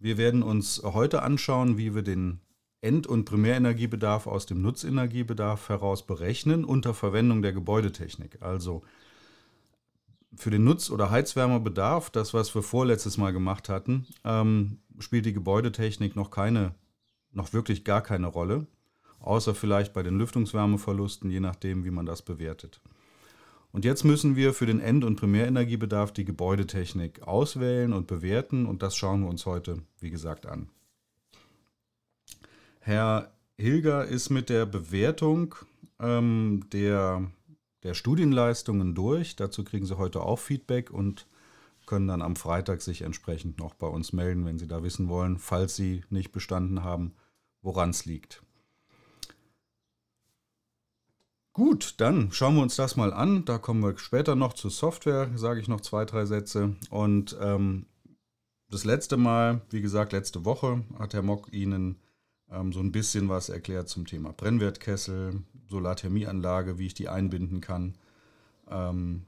Wir werden uns heute anschauen, wie wir den End- und Primärenergiebedarf aus dem Nutzenergiebedarf heraus berechnen unter Verwendung der Gebäudetechnik. Also für den Nutz- oder Heizwärmebedarf, das was wir vorletztes Mal gemacht hatten, ähm, spielt die Gebäudetechnik noch keine, noch wirklich gar keine Rolle, außer vielleicht bei den Lüftungswärmeverlusten, je nachdem, wie man das bewertet. Und jetzt müssen wir für den End- und Primärenergiebedarf die Gebäudetechnik auswählen und bewerten und das schauen wir uns heute, wie gesagt, an. Herr Hilger ist mit der Bewertung ähm, der, der Studienleistungen durch. Dazu kriegen Sie heute auch Feedback und können dann am Freitag sich entsprechend noch bei uns melden, wenn Sie da wissen wollen, falls Sie nicht bestanden haben, woran es liegt. Gut, dann schauen wir uns das mal an. Da kommen wir später noch zur Software, sage ich noch zwei, drei Sätze. Und ähm, das letzte Mal, wie gesagt, letzte Woche hat Herr Mock Ihnen ähm, so ein bisschen was erklärt zum Thema Brennwertkessel, Solarthermieanlage, wie ich die einbinden kann, ähm,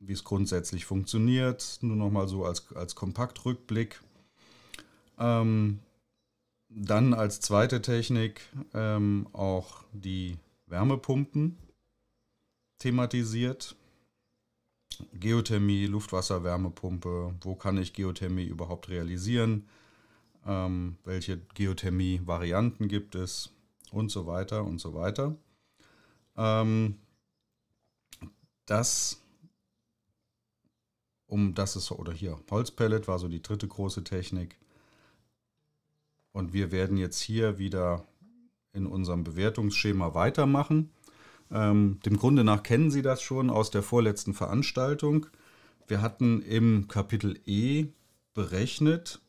wie es grundsätzlich funktioniert. Nur nochmal so als, als Kompaktrückblick. Ähm, dann als zweite Technik ähm, auch die Wärmepumpen thematisiert. Geothermie, Luftwasserwärmepumpe, wo kann ich Geothermie überhaupt realisieren, ähm, welche Geothermie-Varianten gibt es und so weiter und so weiter. Ähm, das, um das ist, oder hier, Holzpellet war so die dritte große Technik. Und wir werden jetzt hier wieder in unserem Bewertungsschema weitermachen. Ähm, dem Grunde nach kennen Sie das schon aus der vorletzten Veranstaltung. Wir hatten im Kapitel E berechnet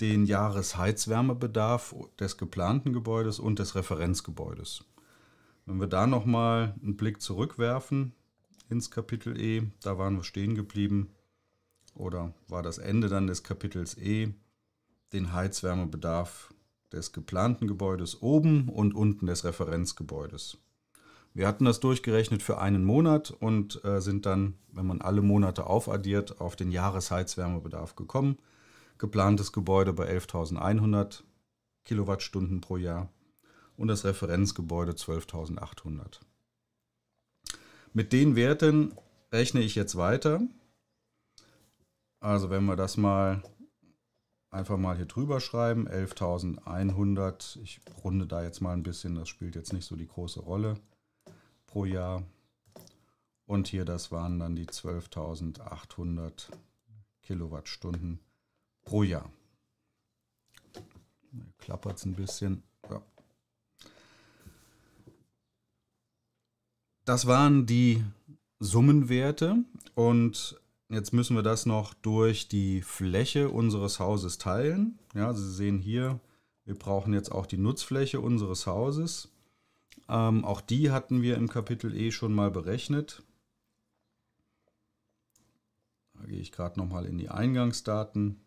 den Jahresheizwärmebedarf des geplanten Gebäudes und des Referenzgebäudes. Wenn wir da nochmal einen Blick zurückwerfen ins Kapitel E, da waren wir stehen geblieben oder war das Ende dann des Kapitels E, den Heizwärmebedarf des geplanten Gebäudes oben und unten des Referenzgebäudes. Wir hatten das durchgerechnet für einen Monat und äh, sind dann, wenn man alle Monate aufaddiert, auf den Jahresheizwärmebedarf gekommen. Geplantes Gebäude bei 11.100 Kilowattstunden pro Jahr und das Referenzgebäude 12.800. Mit den Werten rechne ich jetzt weiter. Also wenn wir das mal einfach mal hier drüber schreiben. 11.100, ich runde da jetzt mal ein bisschen, das spielt jetzt nicht so die große Rolle pro Jahr. Und hier, das waren dann die 12.800 Kilowattstunden pro Jahr. Klappert es ein bisschen. Ja. Das waren die Summenwerte und Jetzt müssen wir das noch durch die Fläche unseres Hauses teilen. Ja, Sie sehen hier, wir brauchen jetzt auch die Nutzfläche unseres Hauses. Ähm, auch die hatten wir im Kapitel E schon mal berechnet. Da gehe ich gerade nochmal in die Eingangsdaten,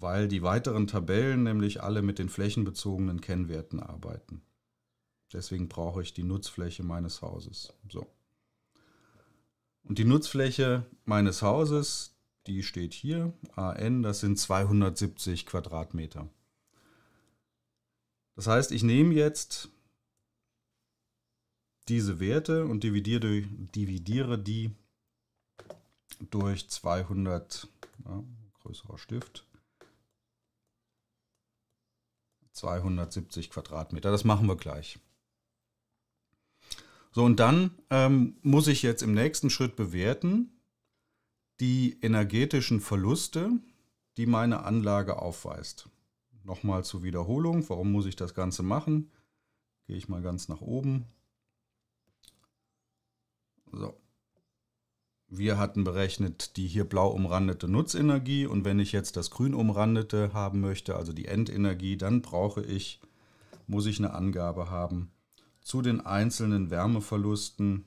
weil die weiteren Tabellen nämlich alle mit den flächenbezogenen Kennwerten arbeiten. Deswegen brauche ich die Nutzfläche meines Hauses. So. Und die Nutzfläche meines Hauses, die steht hier, AN, das sind 270 Quadratmeter. Das heißt, ich nehme jetzt diese Werte und dividiere, dividiere die durch 200, ja, größerer Stift, 270 Quadratmeter. Das machen wir gleich. So, und dann ähm, muss ich jetzt im nächsten Schritt bewerten die energetischen Verluste, die meine Anlage aufweist. Nochmal zur Wiederholung, warum muss ich das Ganze machen? Gehe ich mal ganz nach oben. So. Wir hatten berechnet die hier blau umrandete Nutzenergie und wenn ich jetzt das grün umrandete haben möchte, also die Endenergie, dann brauche ich, muss ich eine Angabe haben, zu den einzelnen Wärmeverlusten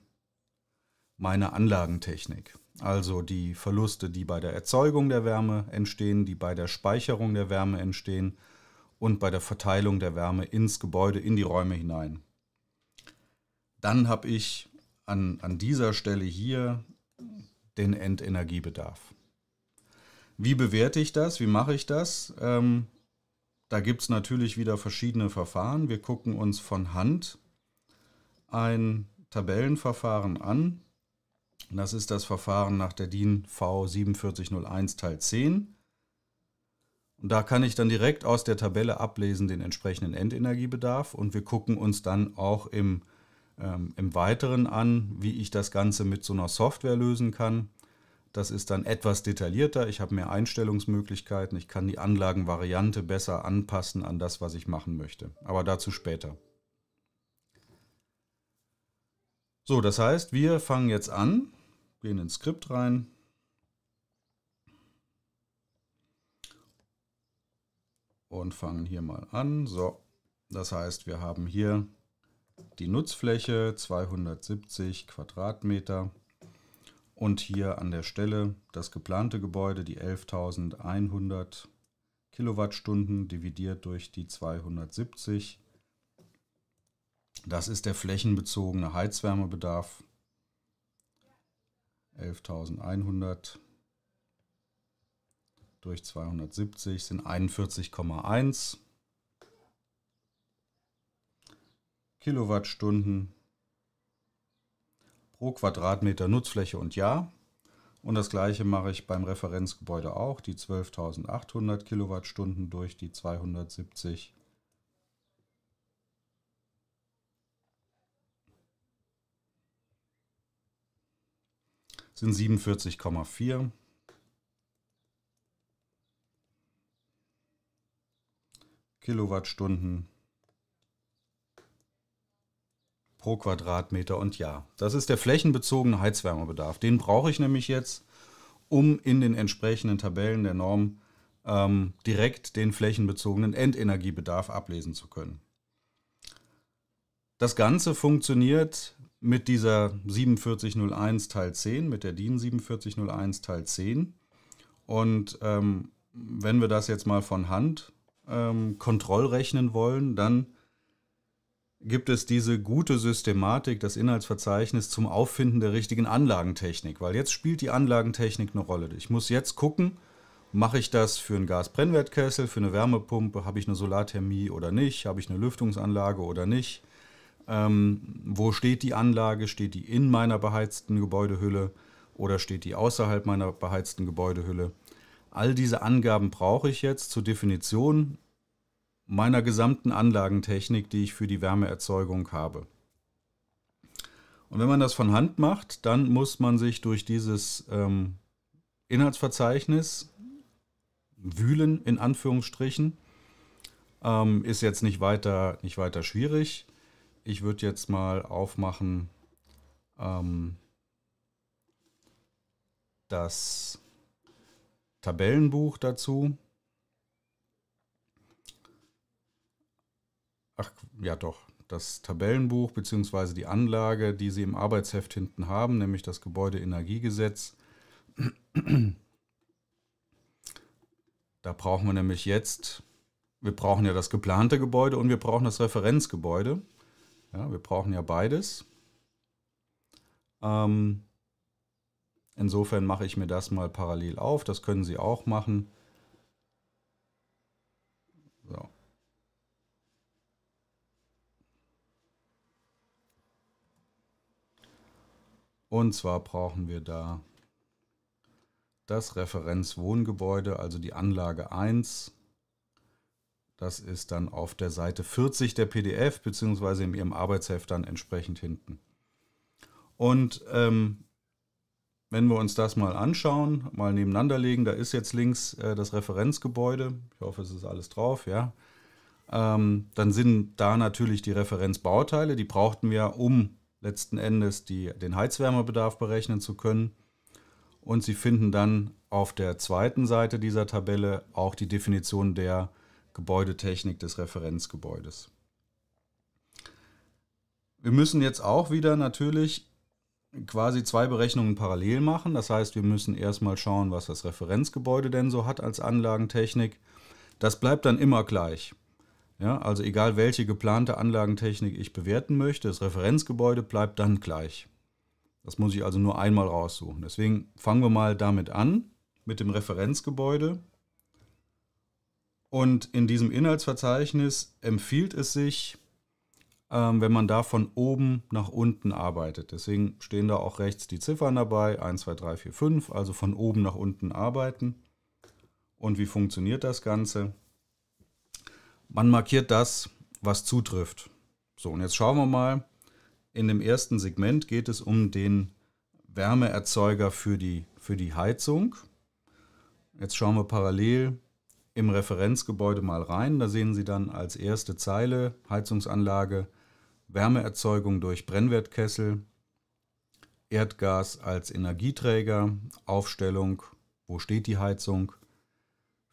meine Anlagentechnik. Also die Verluste, die bei der Erzeugung der Wärme entstehen, die bei der Speicherung der Wärme entstehen und bei der Verteilung der Wärme ins Gebäude, in die Räume hinein. Dann habe ich an, an dieser Stelle hier den Endenergiebedarf. Wie bewerte ich das? Wie mache ich das? Ähm, da gibt es natürlich wieder verschiedene Verfahren. Wir gucken uns von Hand ein Tabellenverfahren an. Das ist das Verfahren nach der DIN V4701 Teil 10. Und da kann ich dann direkt aus der Tabelle ablesen den entsprechenden Endenergiebedarf und wir gucken uns dann auch im, ähm, im Weiteren an, wie ich das Ganze mit so einer Software lösen kann. Das ist dann etwas detaillierter, ich habe mehr Einstellungsmöglichkeiten, ich kann die Anlagenvariante besser anpassen an das, was ich machen möchte. Aber dazu später. So, das heißt, wir fangen jetzt an, gehen ins Skript rein. Und fangen hier mal an. So, das heißt, wir haben hier die Nutzfläche 270 Quadratmeter und hier an der Stelle das geplante Gebäude, die 11.100 Kilowattstunden dividiert durch die 270 Quadratmeter. Das ist der flächenbezogene Heizwärmebedarf. 11.100 durch 270 sind 41,1 Kilowattstunden pro Quadratmeter Nutzfläche und Jahr. Und das gleiche mache ich beim Referenzgebäude auch, die 12.800 Kilowattstunden durch die 270 sind 47,4. Kilowattstunden pro Quadratmeter und Jahr. Das ist der flächenbezogene Heizwärmebedarf. Den brauche ich nämlich jetzt, um in den entsprechenden Tabellen der Norm ähm, direkt den flächenbezogenen Endenergiebedarf ablesen zu können. Das Ganze funktioniert mit dieser 4701 Teil 10, mit der DIN 4701 Teil 10. Und ähm, wenn wir das jetzt mal von Hand ähm, kontrollrechnen wollen, dann gibt es diese gute Systematik, das Inhaltsverzeichnis zum Auffinden der richtigen Anlagentechnik, weil jetzt spielt die Anlagentechnik eine Rolle. Ich muss jetzt gucken, mache ich das für einen Gasbrennwertkessel, für eine Wärmepumpe, habe ich eine Solarthermie oder nicht, habe ich eine Lüftungsanlage oder nicht. Ähm, wo steht die Anlage? Steht die in meiner beheizten Gebäudehülle oder steht die außerhalb meiner beheizten Gebäudehülle? All diese Angaben brauche ich jetzt zur Definition meiner gesamten Anlagentechnik, die ich für die Wärmeerzeugung habe. Und wenn man das von Hand macht, dann muss man sich durch dieses ähm, Inhaltsverzeichnis wühlen, in Anführungsstrichen. Ähm, ist jetzt nicht weiter, nicht weiter schwierig ich würde jetzt mal aufmachen, ähm, das Tabellenbuch dazu. Ach ja, doch, das Tabellenbuch bzw. die Anlage, die Sie im Arbeitsheft hinten haben, nämlich das Gebäudeenergiegesetz. Da brauchen wir nämlich jetzt, wir brauchen ja das geplante Gebäude und wir brauchen das Referenzgebäude. Ja, wir brauchen ja beides. Ähm, insofern mache ich mir das mal parallel auf. Das können Sie auch machen. So. Und zwar brauchen wir da das Referenzwohngebäude, also die Anlage 1 das ist dann auf der Seite 40 der PDF, beziehungsweise in Ihrem Arbeitsheft dann entsprechend hinten. Und ähm, wenn wir uns das mal anschauen, mal nebeneinander legen, da ist jetzt links äh, das Referenzgebäude. Ich hoffe, es ist alles drauf, ja. Ähm, dann sind da natürlich die Referenzbauteile. Die brauchten wir, um letzten Endes die, den Heizwärmebedarf berechnen zu können. Und Sie finden dann auf der zweiten Seite dieser Tabelle auch die Definition der Gebäudetechnik des Referenzgebäudes. Wir müssen jetzt auch wieder natürlich quasi zwei Berechnungen parallel machen. Das heißt, wir müssen erstmal schauen, was das Referenzgebäude denn so hat als Anlagentechnik. Das bleibt dann immer gleich. Ja, also egal welche geplante Anlagentechnik ich bewerten möchte, das Referenzgebäude bleibt dann gleich. Das muss ich also nur einmal raussuchen. Deswegen fangen wir mal damit an, mit dem Referenzgebäude. Und in diesem Inhaltsverzeichnis empfiehlt es sich, ähm, wenn man da von oben nach unten arbeitet. Deswegen stehen da auch rechts die Ziffern dabei, 1, 2, 3, 4, 5, also von oben nach unten arbeiten. Und wie funktioniert das Ganze? Man markiert das, was zutrifft. So, und jetzt schauen wir mal. In dem ersten Segment geht es um den Wärmeerzeuger für die, für die Heizung. Jetzt schauen wir parallel im Referenzgebäude mal rein. Da sehen Sie dann als erste Zeile Heizungsanlage, Wärmeerzeugung durch Brennwertkessel, Erdgas als Energieträger, Aufstellung, wo steht die Heizung.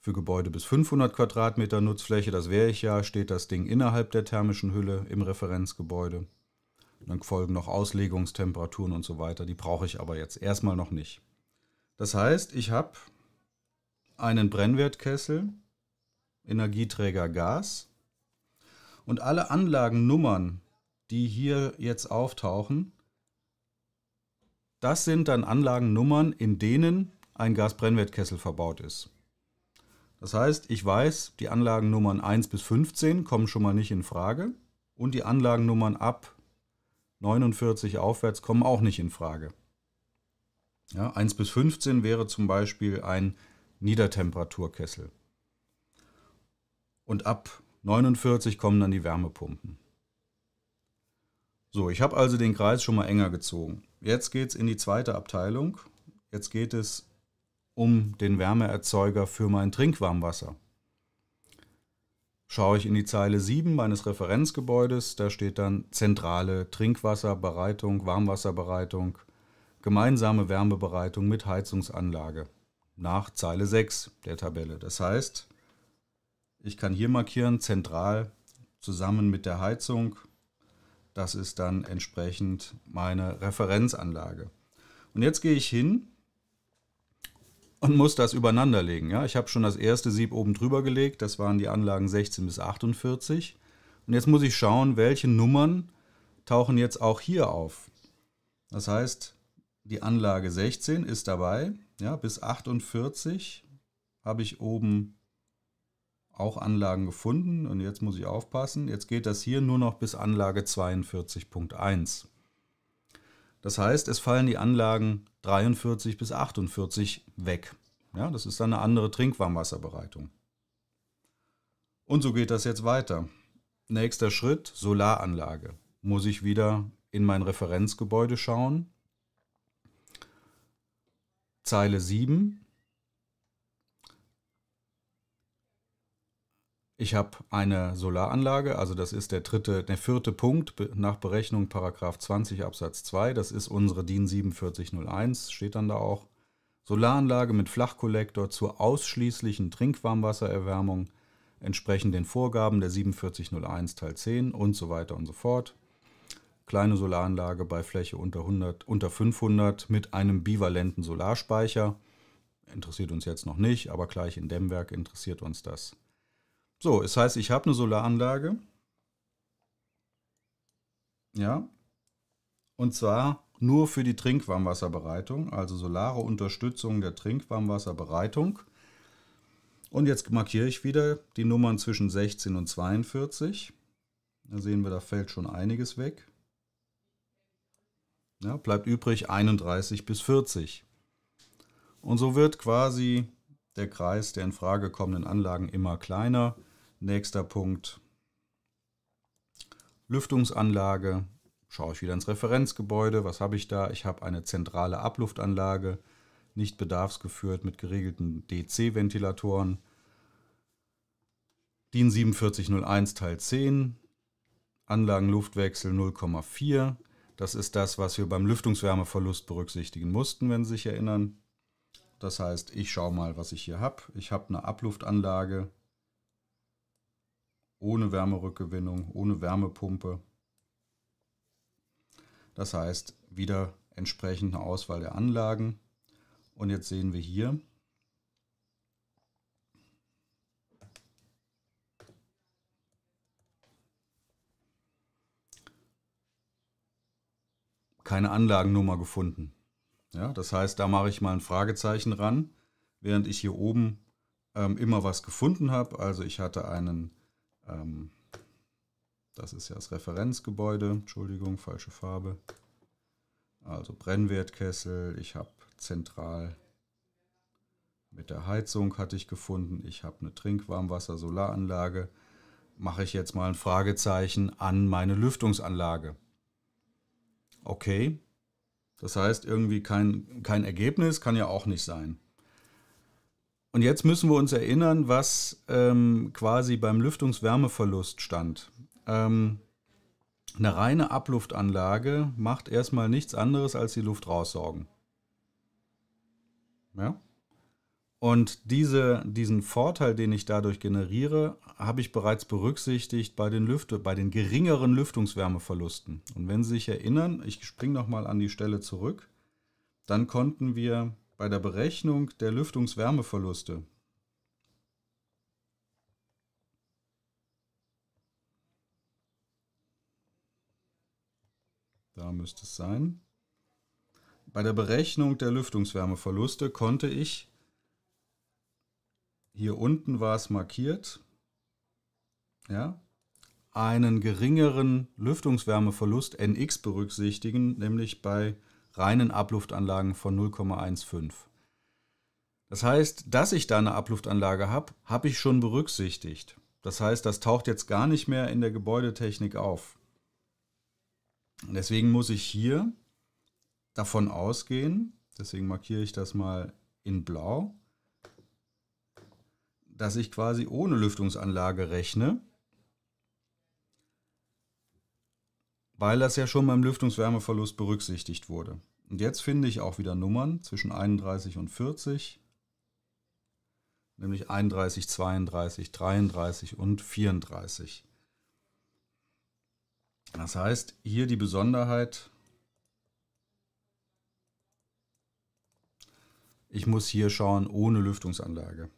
Für Gebäude bis 500 Quadratmeter Nutzfläche, das wäre ich ja, steht das Ding innerhalb der thermischen Hülle im Referenzgebäude. Dann folgen noch Auslegungstemperaturen und so weiter, die brauche ich aber jetzt erstmal noch nicht. Das heißt, ich habe einen Brennwertkessel, Energieträger Gas und alle Anlagennummern, die hier jetzt auftauchen, das sind dann Anlagennummern, in denen ein Gasbrennwertkessel verbaut ist. Das heißt, ich weiß, die Anlagennummern 1 bis 15 kommen schon mal nicht in Frage und die Anlagennummern ab 49 aufwärts kommen auch nicht in Frage. Ja, 1 bis 15 wäre zum Beispiel ein Niedertemperaturkessel. Und ab 49 kommen dann die Wärmepumpen. So, ich habe also den Kreis schon mal enger gezogen. Jetzt geht es in die zweite Abteilung. Jetzt geht es um den Wärmeerzeuger für mein Trinkwarmwasser. Schaue ich in die Zeile 7 meines Referenzgebäudes, da steht dann zentrale Trinkwasserbereitung, Warmwasserbereitung, gemeinsame Wärmebereitung mit Heizungsanlage nach Zeile 6 der Tabelle. Das heißt, ich kann hier markieren, zentral zusammen mit der Heizung. Das ist dann entsprechend meine Referenzanlage. Und jetzt gehe ich hin und muss das übereinander legen. Ja, ich habe schon das erste Sieb oben drüber gelegt, das waren die Anlagen 16 bis 48. Und jetzt muss ich schauen, welche Nummern tauchen jetzt auch hier auf. Das heißt, die Anlage 16 ist dabei. Ja, bis 48 habe ich oben auch Anlagen gefunden und jetzt muss ich aufpassen. Jetzt geht das hier nur noch bis Anlage 42.1. Das heißt, es fallen die Anlagen 43 bis 48 weg. Ja, das ist dann eine andere Trinkwarmwasserbereitung. Und so geht das jetzt weiter. Nächster Schritt, Solaranlage. Muss ich wieder in mein Referenzgebäude schauen Zeile 7. Ich habe eine Solaranlage, also das ist der dritte, der vierte Punkt nach Berechnung Paragraph 20 Absatz 2. Das ist unsere DIN 4701, steht dann da auch. Solaranlage mit Flachkollektor zur ausschließlichen Trinkwarmwassererwärmung entsprechend den Vorgaben der 4701 Teil 10 und so weiter und so fort kleine Solaranlage bei Fläche unter, 100, unter 500 mit einem bivalenten Solarspeicher. Interessiert uns jetzt noch nicht, aber gleich in Dämmwerk interessiert uns das. So, es heißt, ich habe eine Solaranlage. Ja. Und zwar nur für die Trinkwarmwasserbereitung, also solare Unterstützung der Trinkwarmwasserbereitung. Und jetzt markiere ich wieder die Nummern zwischen 16 und 42. Da sehen wir, da fällt schon einiges weg. Ja, bleibt übrig 31 bis 40. Und so wird quasi der Kreis der in Frage kommenden Anlagen immer kleiner. Nächster Punkt. Lüftungsanlage. Schaue ich wieder ins Referenzgebäude. Was habe ich da? Ich habe eine zentrale Abluftanlage, nicht bedarfsgeführt mit geregelten DC-Ventilatoren. DIN 4701 Teil 10, Anlagenluftwechsel 0,4, das ist das, was wir beim Lüftungswärmeverlust berücksichtigen mussten, wenn Sie sich erinnern. Das heißt, ich schaue mal, was ich hier habe. Ich habe eine Abluftanlage ohne Wärmerückgewinnung, ohne Wärmepumpe. Das heißt, wieder entsprechend eine Auswahl der Anlagen. Und jetzt sehen wir hier, keine Anlagennummer gefunden. Ja, das heißt, da mache ich mal ein Fragezeichen ran, während ich hier oben ähm, immer was gefunden habe. Also ich hatte einen, ähm, das ist ja das Referenzgebäude, Entschuldigung, falsche Farbe. Also Brennwertkessel, ich habe zentral mit der Heizung hatte ich gefunden, ich habe eine Trinkwarmwasser-Solaranlage. Mache ich jetzt mal ein Fragezeichen an meine Lüftungsanlage. Okay. Das heißt, irgendwie kein, kein Ergebnis kann ja auch nicht sein. Und jetzt müssen wir uns erinnern, was ähm, quasi beim Lüftungswärmeverlust stand. Ähm, eine reine Abluftanlage macht erstmal nichts anderes, als die Luft raussaugen. Ja? Und diese, diesen Vorteil, den ich dadurch generiere, habe ich bereits berücksichtigt bei den Lüfte, bei den geringeren Lüftungswärmeverlusten. Und wenn Sie sich erinnern, ich springe nochmal an die Stelle zurück, dann konnten wir bei der Berechnung der Lüftungswärmeverluste Da müsste es sein. Bei der Berechnung der Lüftungswärmeverluste konnte ich hier unten war es markiert, ja, einen geringeren Lüftungswärmeverlust NX berücksichtigen, nämlich bei reinen Abluftanlagen von 0,15. Das heißt, dass ich da eine Abluftanlage habe, habe ich schon berücksichtigt. Das heißt, das taucht jetzt gar nicht mehr in der Gebäudetechnik auf. Deswegen muss ich hier davon ausgehen, deswegen markiere ich das mal in blau, dass ich quasi ohne Lüftungsanlage rechne, weil das ja schon beim Lüftungswärmeverlust berücksichtigt wurde. Und jetzt finde ich auch wieder Nummern zwischen 31 und 40, nämlich 31, 32, 33 und 34. Das heißt, hier die Besonderheit, ich muss hier schauen ohne Lüftungsanlage.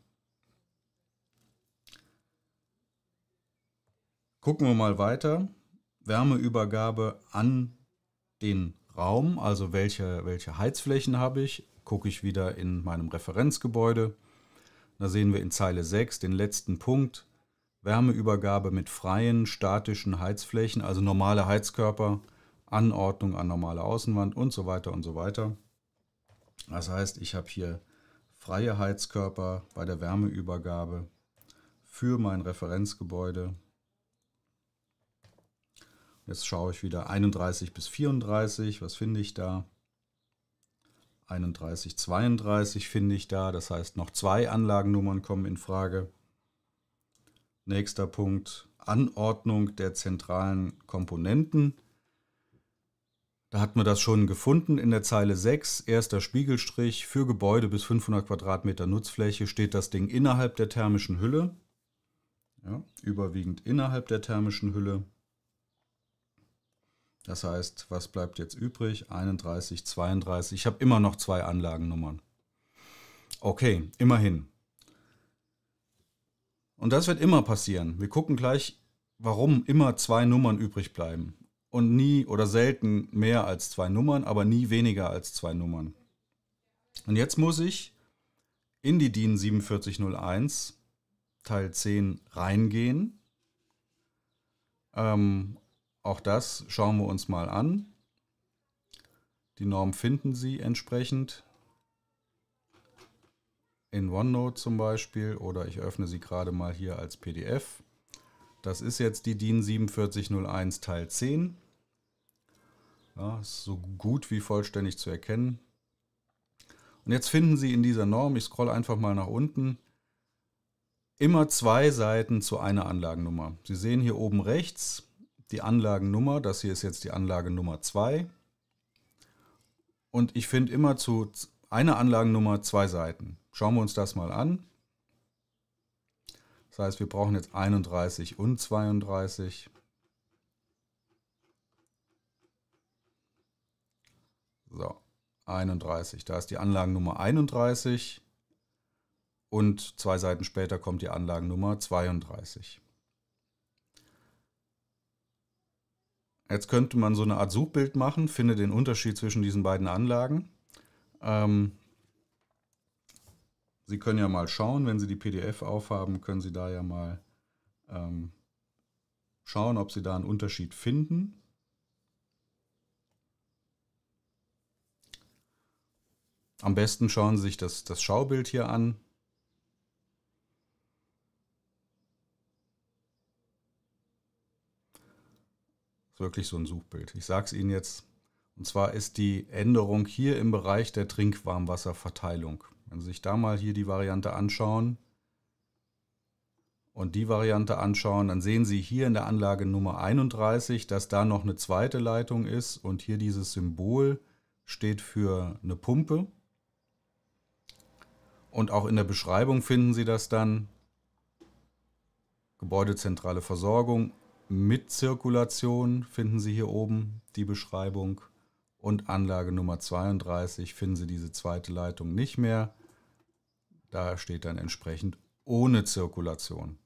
Gucken wir mal weiter. Wärmeübergabe an den Raum, also welche, welche Heizflächen habe ich, gucke ich wieder in meinem Referenzgebäude. Da sehen wir in Zeile 6 den letzten Punkt. Wärmeübergabe mit freien, statischen Heizflächen, also normale Heizkörper, Anordnung an normale Außenwand und so weiter und so weiter. Das heißt, ich habe hier freie Heizkörper bei der Wärmeübergabe für mein Referenzgebäude Jetzt schaue ich wieder 31 bis 34, was finde ich da? 31, 32 finde ich da, das heißt noch zwei Anlagennummern kommen in Frage. Nächster Punkt, Anordnung der zentralen Komponenten. Da hat man das schon gefunden in der Zeile 6, erster Spiegelstrich, für Gebäude bis 500 Quadratmeter Nutzfläche steht das Ding innerhalb der thermischen Hülle. Ja, überwiegend innerhalb der thermischen Hülle. Das heißt, was bleibt jetzt übrig? 31, 32. Ich habe immer noch zwei Anlagennummern. Okay, immerhin. Und das wird immer passieren. Wir gucken gleich, warum immer zwei Nummern übrig bleiben. Und nie oder selten mehr als zwei Nummern, aber nie weniger als zwei Nummern. Und jetzt muss ich in die DIN 4701 Teil 10 reingehen. Ähm, auch das schauen wir uns mal an. Die Norm finden Sie entsprechend in OneNote zum Beispiel oder ich öffne sie gerade mal hier als PDF. Das ist jetzt die DIN 4701 Teil 10. Ja, ist so gut wie vollständig zu erkennen. Und jetzt finden Sie in dieser Norm, ich scroll einfach mal nach unten, immer zwei Seiten zu einer Anlagennummer. Sie sehen hier oben rechts die Anlagennummer. Das hier ist jetzt die Anlage Nummer 2. Und ich finde immer zu einer Anlagennummer zwei Seiten. Schauen wir uns das mal an. Das heißt, wir brauchen jetzt 31 und 32. So, 31. Da ist die Anlagennummer 31 und zwei Seiten später kommt die Anlagennummer 32. Jetzt könnte man so eine Art Suchbild machen, finde den Unterschied zwischen diesen beiden Anlagen. Ähm, Sie können ja mal schauen, wenn Sie die PDF aufhaben, können Sie da ja mal ähm, schauen, ob Sie da einen Unterschied finden. Am besten schauen Sie sich das, das Schaubild hier an. wirklich so ein Suchbild. Ich sage es Ihnen jetzt. Und zwar ist die Änderung hier im Bereich der Trinkwarmwasserverteilung. Wenn Sie sich da mal hier die Variante anschauen und die Variante anschauen, dann sehen Sie hier in der Anlage Nummer 31, dass da noch eine zweite Leitung ist und hier dieses Symbol steht für eine Pumpe. Und auch in der Beschreibung finden Sie das dann. Gebäudezentrale Versorgung mit Zirkulation finden Sie hier oben die Beschreibung und Anlage Nummer 32 finden Sie diese zweite Leitung nicht mehr. Da steht dann entsprechend ohne Zirkulation.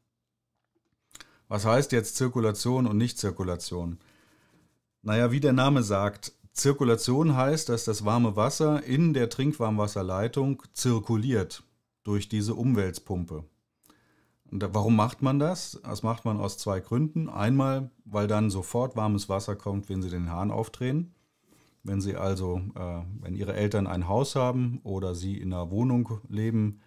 Was heißt jetzt Zirkulation und Nicht-Zirkulation? Naja, wie der Name sagt, Zirkulation heißt, dass das warme Wasser in der Trinkwarmwasserleitung zirkuliert durch diese Umwälzpumpe. Und warum macht man das? Das macht man aus zwei Gründen. Einmal, weil dann sofort warmes Wasser kommt, wenn Sie den Hahn aufdrehen. Wenn Sie also, äh, wenn Ihre Eltern ein Haus haben oder Sie in einer Wohnung leben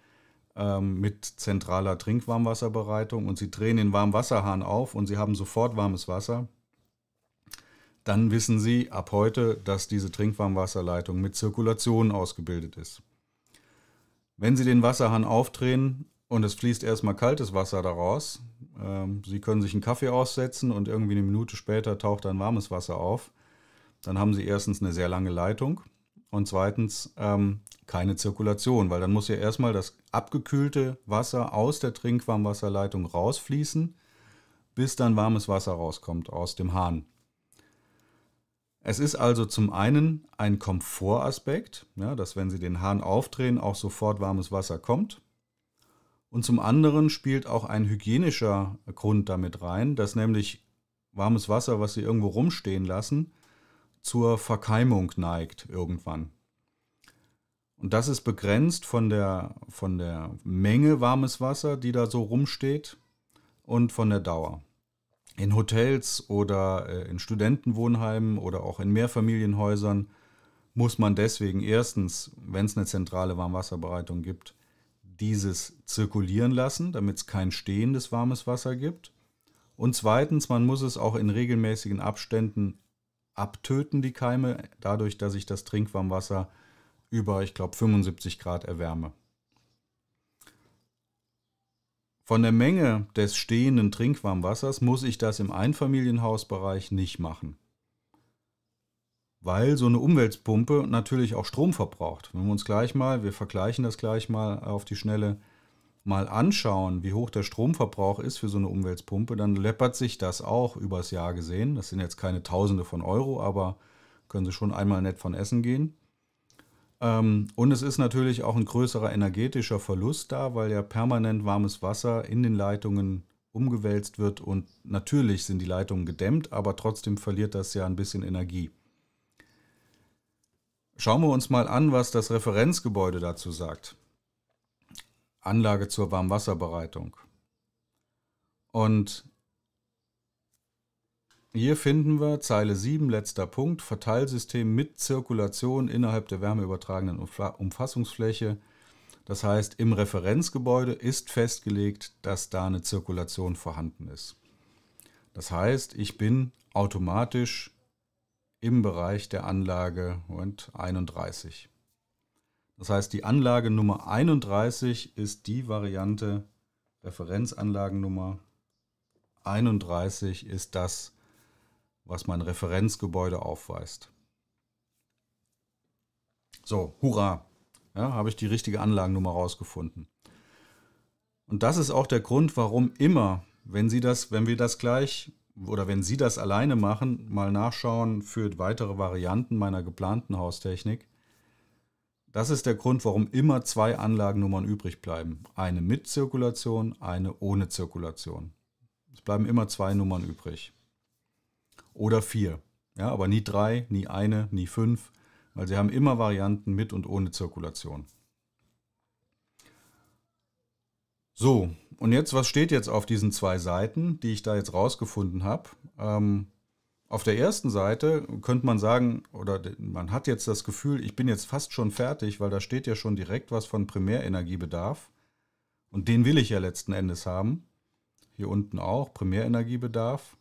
äh, mit zentraler Trinkwarmwasserbereitung und Sie drehen den Warmwasserhahn auf und Sie haben sofort warmes Wasser, dann wissen Sie ab heute, dass diese Trinkwarmwasserleitung mit Zirkulation ausgebildet ist. Wenn Sie den Wasserhahn aufdrehen und es fließt erstmal kaltes Wasser daraus. Ähm, sie können sich einen Kaffee aussetzen und irgendwie eine Minute später taucht dann warmes Wasser auf. Dann haben Sie erstens eine sehr lange Leitung und zweitens ähm, keine Zirkulation, weil dann muss ja erstmal das abgekühlte Wasser aus der Trinkwarmwasserleitung rausfließen, bis dann warmes Wasser rauskommt aus dem Hahn. Es ist also zum einen ein Komfortaspekt, ja, dass wenn Sie den Hahn aufdrehen, auch sofort warmes Wasser kommt. Und zum anderen spielt auch ein hygienischer Grund damit rein, dass nämlich warmes Wasser, was sie irgendwo rumstehen lassen, zur Verkeimung neigt irgendwann. Und das ist begrenzt von der, von der Menge warmes Wasser, die da so rumsteht, und von der Dauer. In Hotels oder äh, in Studentenwohnheimen oder auch in Mehrfamilienhäusern muss man deswegen erstens, wenn es eine zentrale Warmwasserbereitung gibt, dieses zirkulieren lassen, damit es kein stehendes warmes Wasser gibt. Und zweitens, man muss es auch in regelmäßigen Abständen abtöten, die Keime, dadurch, dass ich das Trinkwarmwasser über, ich glaube, 75 Grad erwärme. Von der Menge des stehenden Trinkwarmwassers muss ich das im Einfamilienhausbereich nicht machen weil so eine Umweltpumpe natürlich auch Strom verbraucht. Wenn wir uns gleich mal, wir vergleichen das gleich mal auf die Schnelle, mal anschauen, wie hoch der Stromverbrauch ist für so eine Umweltpumpe, dann läppert sich das auch übers Jahr gesehen. Das sind jetzt keine Tausende von Euro, aber können Sie schon einmal nett von essen gehen. Ähm, und es ist natürlich auch ein größerer energetischer Verlust da, weil ja permanent warmes Wasser in den Leitungen umgewälzt wird und natürlich sind die Leitungen gedämmt, aber trotzdem verliert das ja ein bisschen Energie. Schauen wir uns mal an, was das Referenzgebäude dazu sagt. Anlage zur Warmwasserbereitung. Und hier finden wir Zeile 7, letzter Punkt, Verteilsystem mit Zirkulation innerhalb der wärmeübertragenden Umfassungsfläche. Das heißt, im Referenzgebäude ist festgelegt, dass da eine Zirkulation vorhanden ist. Das heißt, ich bin automatisch im Bereich der Anlage Moment, 31. Das heißt, die Anlage Nummer 31 ist die Variante Referenzanlagennummer 31 ist das, was mein Referenzgebäude aufweist. So, hurra, ja, habe ich die richtige Anlagennummer rausgefunden. Und das ist auch der Grund, warum immer, wenn Sie das, wenn wir das gleich oder wenn Sie das alleine machen, mal nachschauen für weitere Varianten meiner geplanten Haustechnik. Das ist der Grund, warum immer zwei Anlagennummern übrig bleiben. Eine mit Zirkulation, eine ohne Zirkulation. Es bleiben immer zwei Nummern übrig. Oder vier. Ja, aber nie drei, nie eine, nie fünf, weil Sie haben immer Varianten mit und ohne Zirkulation. So, und jetzt, was steht jetzt auf diesen zwei Seiten, die ich da jetzt rausgefunden habe? Ähm, auf der ersten Seite könnte man sagen, oder man hat jetzt das Gefühl, ich bin jetzt fast schon fertig, weil da steht ja schon direkt was von Primärenergiebedarf. Und den will ich ja letzten Endes haben. Hier unten auch, Primärenergiebedarf.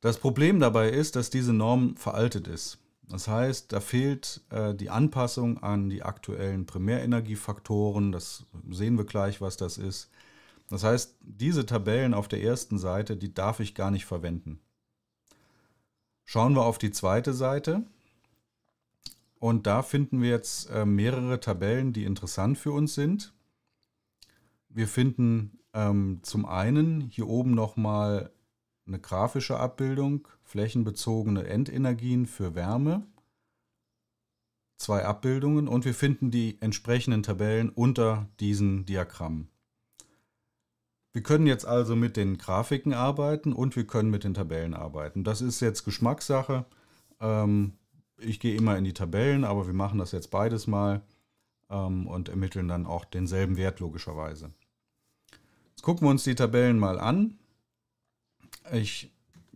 Das Problem dabei ist, dass diese Norm veraltet ist. Das heißt, da fehlt äh, die Anpassung an die aktuellen Primärenergiefaktoren. Das sehen wir gleich, was das ist. Das heißt, diese Tabellen auf der ersten Seite, die darf ich gar nicht verwenden. Schauen wir auf die zweite Seite. Und da finden wir jetzt äh, mehrere Tabellen, die interessant für uns sind. Wir finden ähm, zum einen hier oben nochmal eine grafische Abbildung, flächenbezogene Endenergien für Wärme, zwei Abbildungen und wir finden die entsprechenden Tabellen unter diesen Diagrammen. Wir können jetzt also mit den Grafiken arbeiten und wir können mit den Tabellen arbeiten. Das ist jetzt Geschmackssache. Ähm, ich gehe immer in die Tabellen, aber wir machen das jetzt beides mal ähm, und ermitteln dann auch denselben Wert logischerweise. Jetzt gucken wir uns die Tabellen mal an. Ich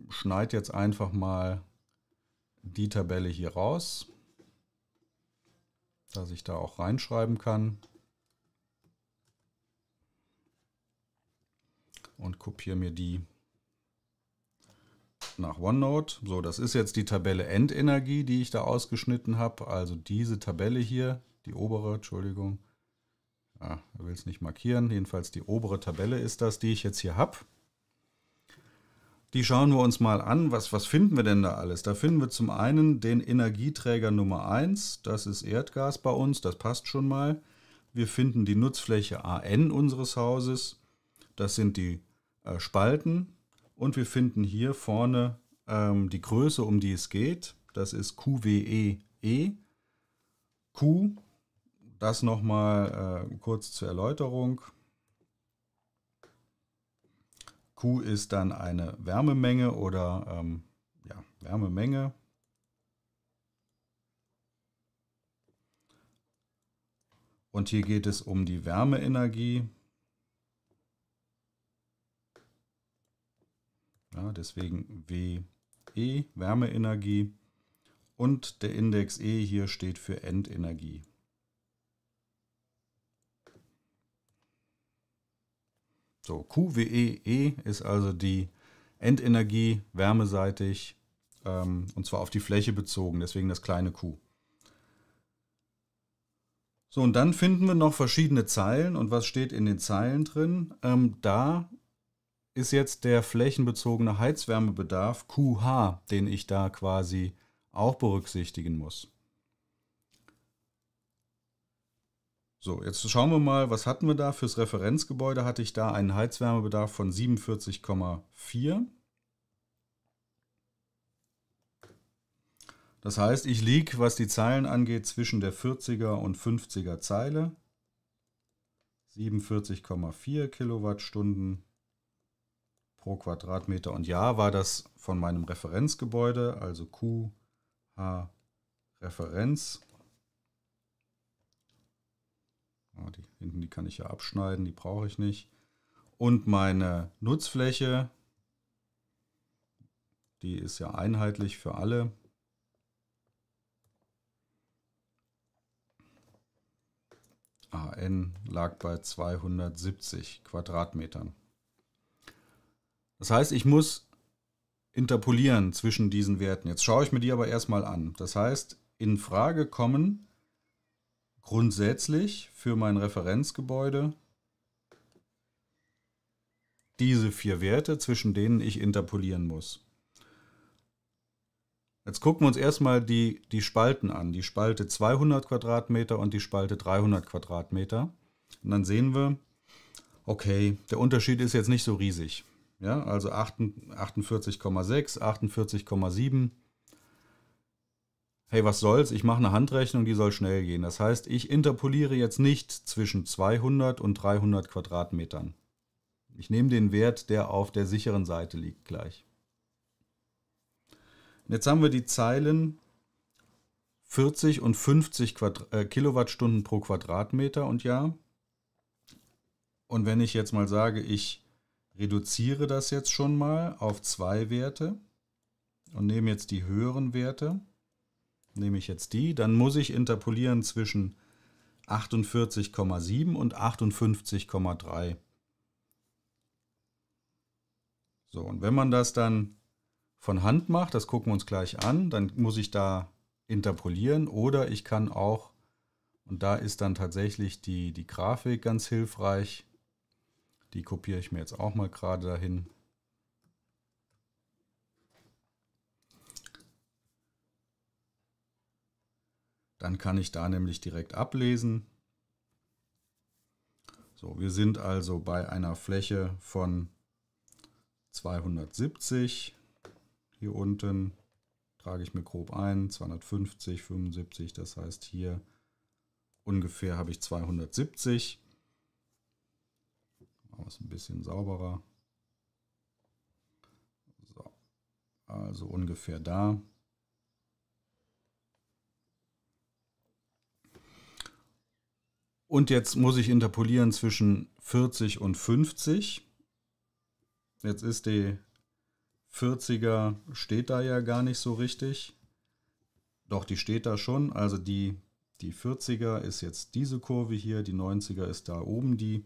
schneide jetzt einfach mal die Tabelle hier raus, dass ich da auch reinschreiben kann. Und kopiere mir die nach OneNote. So, das ist jetzt die Tabelle Endenergie, die ich da ausgeschnitten habe. Also diese Tabelle hier, die obere, Entschuldigung. Ah, will es nicht markieren. Jedenfalls die obere Tabelle ist das, die ich jetzt hier habe die schauen wir uns mal an. Was, was finden wir denn da alles? Da finden wir zum einen den Energieträger Nummer 1, das ist Erdgas bei uns, das passt schon mal. Wir finden die Nutzfläche AN unseres Hauses, das sind die äh, Spalten. Und wir finden hier vorne ähm, die Größe, um die es geht, das ist QWEE. E. Q, das nochmal äh, kurz zur Erläuterung ist dann eine Wärmemenge oder ähm, ja, Wärmemenge. Und hier geht es um die Wärmeenergie. Ja, deswegen WE, Wärmeenergie. Und der Index E hier steht für Endenergie. So, QWEE e ist also die Endenergie wärmeseitig ähm, und zwar auf die Fläche bezogen, deswegen das kleine Q. So, und dann finden wir noch verschiedene Zeilen und was steht in den Zeilen drin? Ähm, da ist jetzt der flächenbezogene Heizwärmebedarf QH, den ich da quasi auch berücksichtigen muss. So, jetzt schauen wir mal, was hatten wir da? Fürs Referenzgebäude hatte ich da einen Heizwärmebedarf von 47,4. Das heißt, ich liege, was die Zeilen angeht, zwischen der 40er und 50er Zeile. 47,4 Kilowattstunden pro Quadratmeter. Und ja, war das von meinem Referenzgebäude, also QH Referenz die, hinten, die kann ich ja abschneiden, die brauche ich nicht. Und meine Nutzfläche, die ist ja einheitlich für alle. AN lag bei 270 Quadratmetern. Das heißt, ich muss interpolieren zwischen diesen Werten. Jetzt schaue ich mir die aber erstmal an. Das heißt, in Frage kommen grundsätzlich für mein Referenzgebäude diese vier Werte, zwischen denen ich interpolieren muss. Jetzt gucken wir uns erstmal die, die Spalten an, die Spalte 200 Quadratmeter und die Spalte 300 Quadratmeter. Und dann sehen wir, okay, der Unterschied ist jetzt nicht so riesig. Ja, also 48,6, 48,7 hey, was soll's, ich mache eine Handrechnung, die soll schnell gehen. Das heißt, ich interpoliere jetzt nicht zwischen 200 und 300 Quadratmetern. Ich nehme den Wert, der auf der sicheren Seite liegt, gleich. Und jetzt haben wir die Zeilen 40 und 50 Quadrat äh, Kilowattstunden pro Quadratmeter und ja. Und wenn ich jetzt mal sage, ich reduziere das jetzt schon mal auf zwei Werte und nehme jetzt die höheren Werte, nehme ich jetzt die, dann muss ich interpolieren zwischen 48,7 und 58,3. So, und wenn man das dann von Hand macht, das gucken wir uns gleich an, dann muss ich da interpolieren oder ich kann auch, und da ist dann tatsächlich die, die Grafik ganz hilfreich, die kopiere ich mir jetzt auch mal gerade dahin. Dann kann ich da nämlich direkt ablesen. So, wir sind also bei einer Fläche von 270 hier unten trage ich mir grob ein, 250, 75, das heißt hier ungefähr habe ich 270. Machen ein bisschen sauberer. So. Also ungefähr da. Und jetzt muss ich interpolieren zwischen 40 und 50. Jetzt ist die 40er steht da ja gar nicht so richtig. Doch, die steht da schon. Also die, die 40er ist jetzt diese Kurve hier, die 90er ist da oben die.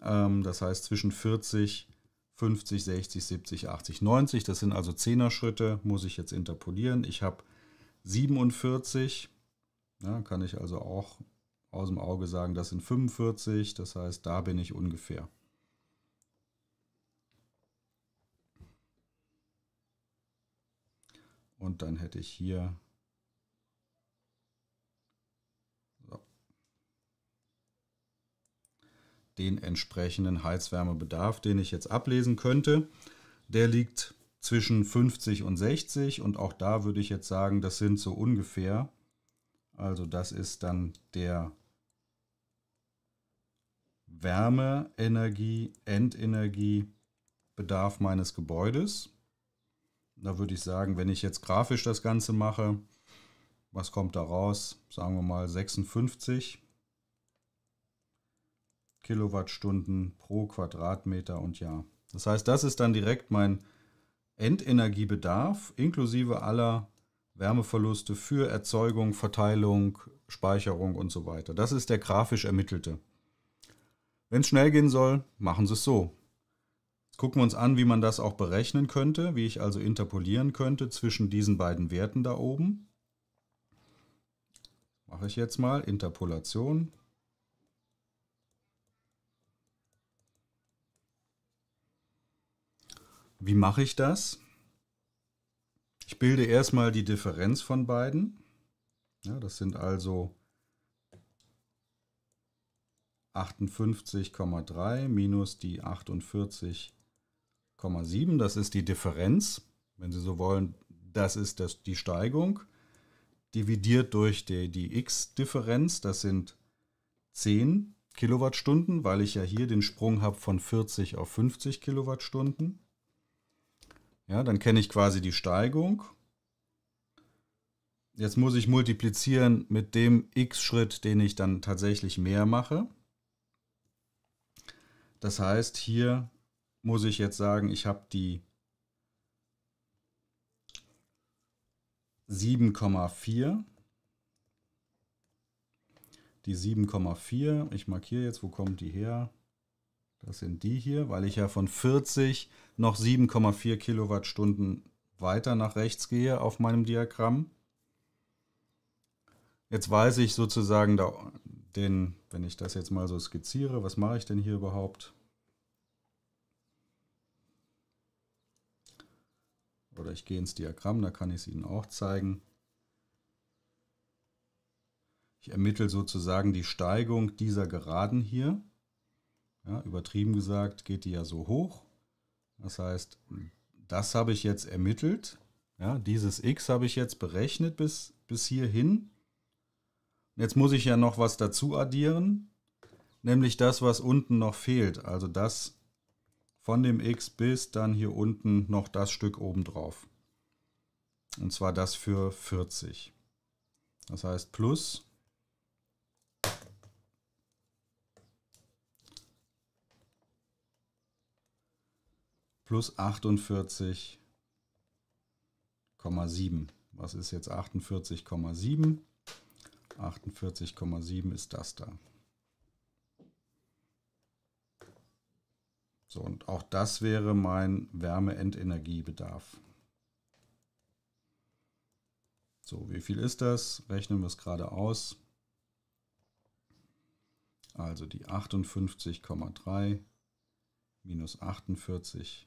Ähm, das heißt zwischen 40, 50, 60, 70, 80, 90. Das sind also 10er Schritte, muss ich jetzt interpolieren. Ich habe 47. Ja, kann ich also auch aus dem Auge sagen, das sind 45, das heißt, da bin ich ungefähr. Und dann hätte ich hier so, den entsprechenden Heizwärmebedarf, den ich jetzt ablesen könnte. Der liegt zwischen 50 und 60 und auch da würde ich jetzt sagen, das sind so ungefähr also das ist dann der Wärme, Energie, Endenergiebedarf meines Gebäudes. Da würde ich sagen, wenn ich jetzt grafisch das Ganze mache, was kommt da raus? Sagen wir mal 56 Kilowattstunden pro Quadratmeter und Jahr. Das heißt, das ist dann direkt mein Endenergiebedarf inklusive aller Wärmeverluste für Erzeugung, Verteilung, Speicherung und so weiter. Das ist der grafisch ermittelte. Wenn es schnell gehen soll, machen Sie es so. Jetzt gucken wir uns an, wie man das auch berechnen könnte, wie ich also interpolieren könnte zwischen diesen beiden Werten da oben. Mache ich jetzt mal Interpolation. Wie mache ich das? Ich bilde erstmal die Differenz von beiden. Ja, das sind also 58,3 minus die 48,7. Das ist die Differenz, wenn Sie so wollen. Das ist das, die Steigung, dividiert durch die, die x-Differenz. Das sind 10 Kilowattstunden, weil ich ja hier den Sprung habe von 40 auf 50 Kilowattstunden. Ja, dann kenne ich quasi die Steigung. Jetzt muss ich multiplizieren mit dem x-Schritt, den ich dann tatsächlich mehr mache. Das heißt, hier muss ich jetzt sagen, ich habe die 7,4. Die 7,4, ich markiere jetzt, wo kommt die her? Das sind die hier, weil ich ja von 40 noch 7,4 Kilowattstunden weiter nach rechts gehe auf meinem Diagramm. Jetzt weiß ich sozusagen da, den, wenn ich das jetzt mal so skizziere, was mache ich denn hier überhaupt? Oder ich gehe ins Diagramm, da kann ich es Ihnen auch zeigen. Ich ermittle sozusagen die Steigung dieser Geraden hier. Ja, übertrieben gesagt geht die ja so hoch. Das heißt, das habe ich jetzt ermittelt. Ja, dieses x habe ich jetzt berechnet bis, bis hierhin. Jetzt muss ich ja noch was dazu addieren, nämlich das, was unten noch fehlt. Also das von dem x bis dann hier unten noch das Stück oben drauf. Und zwar das für 40. Das heißt plus plus 48,7. Was ist jetzt 48,7? 48,7 ist das da. So, und auch das wäre mein Wärmeendenergiebedarf. So, wie viel ist das? Rechnen wir es gerade aus. Also die 58,3 minus 48,7.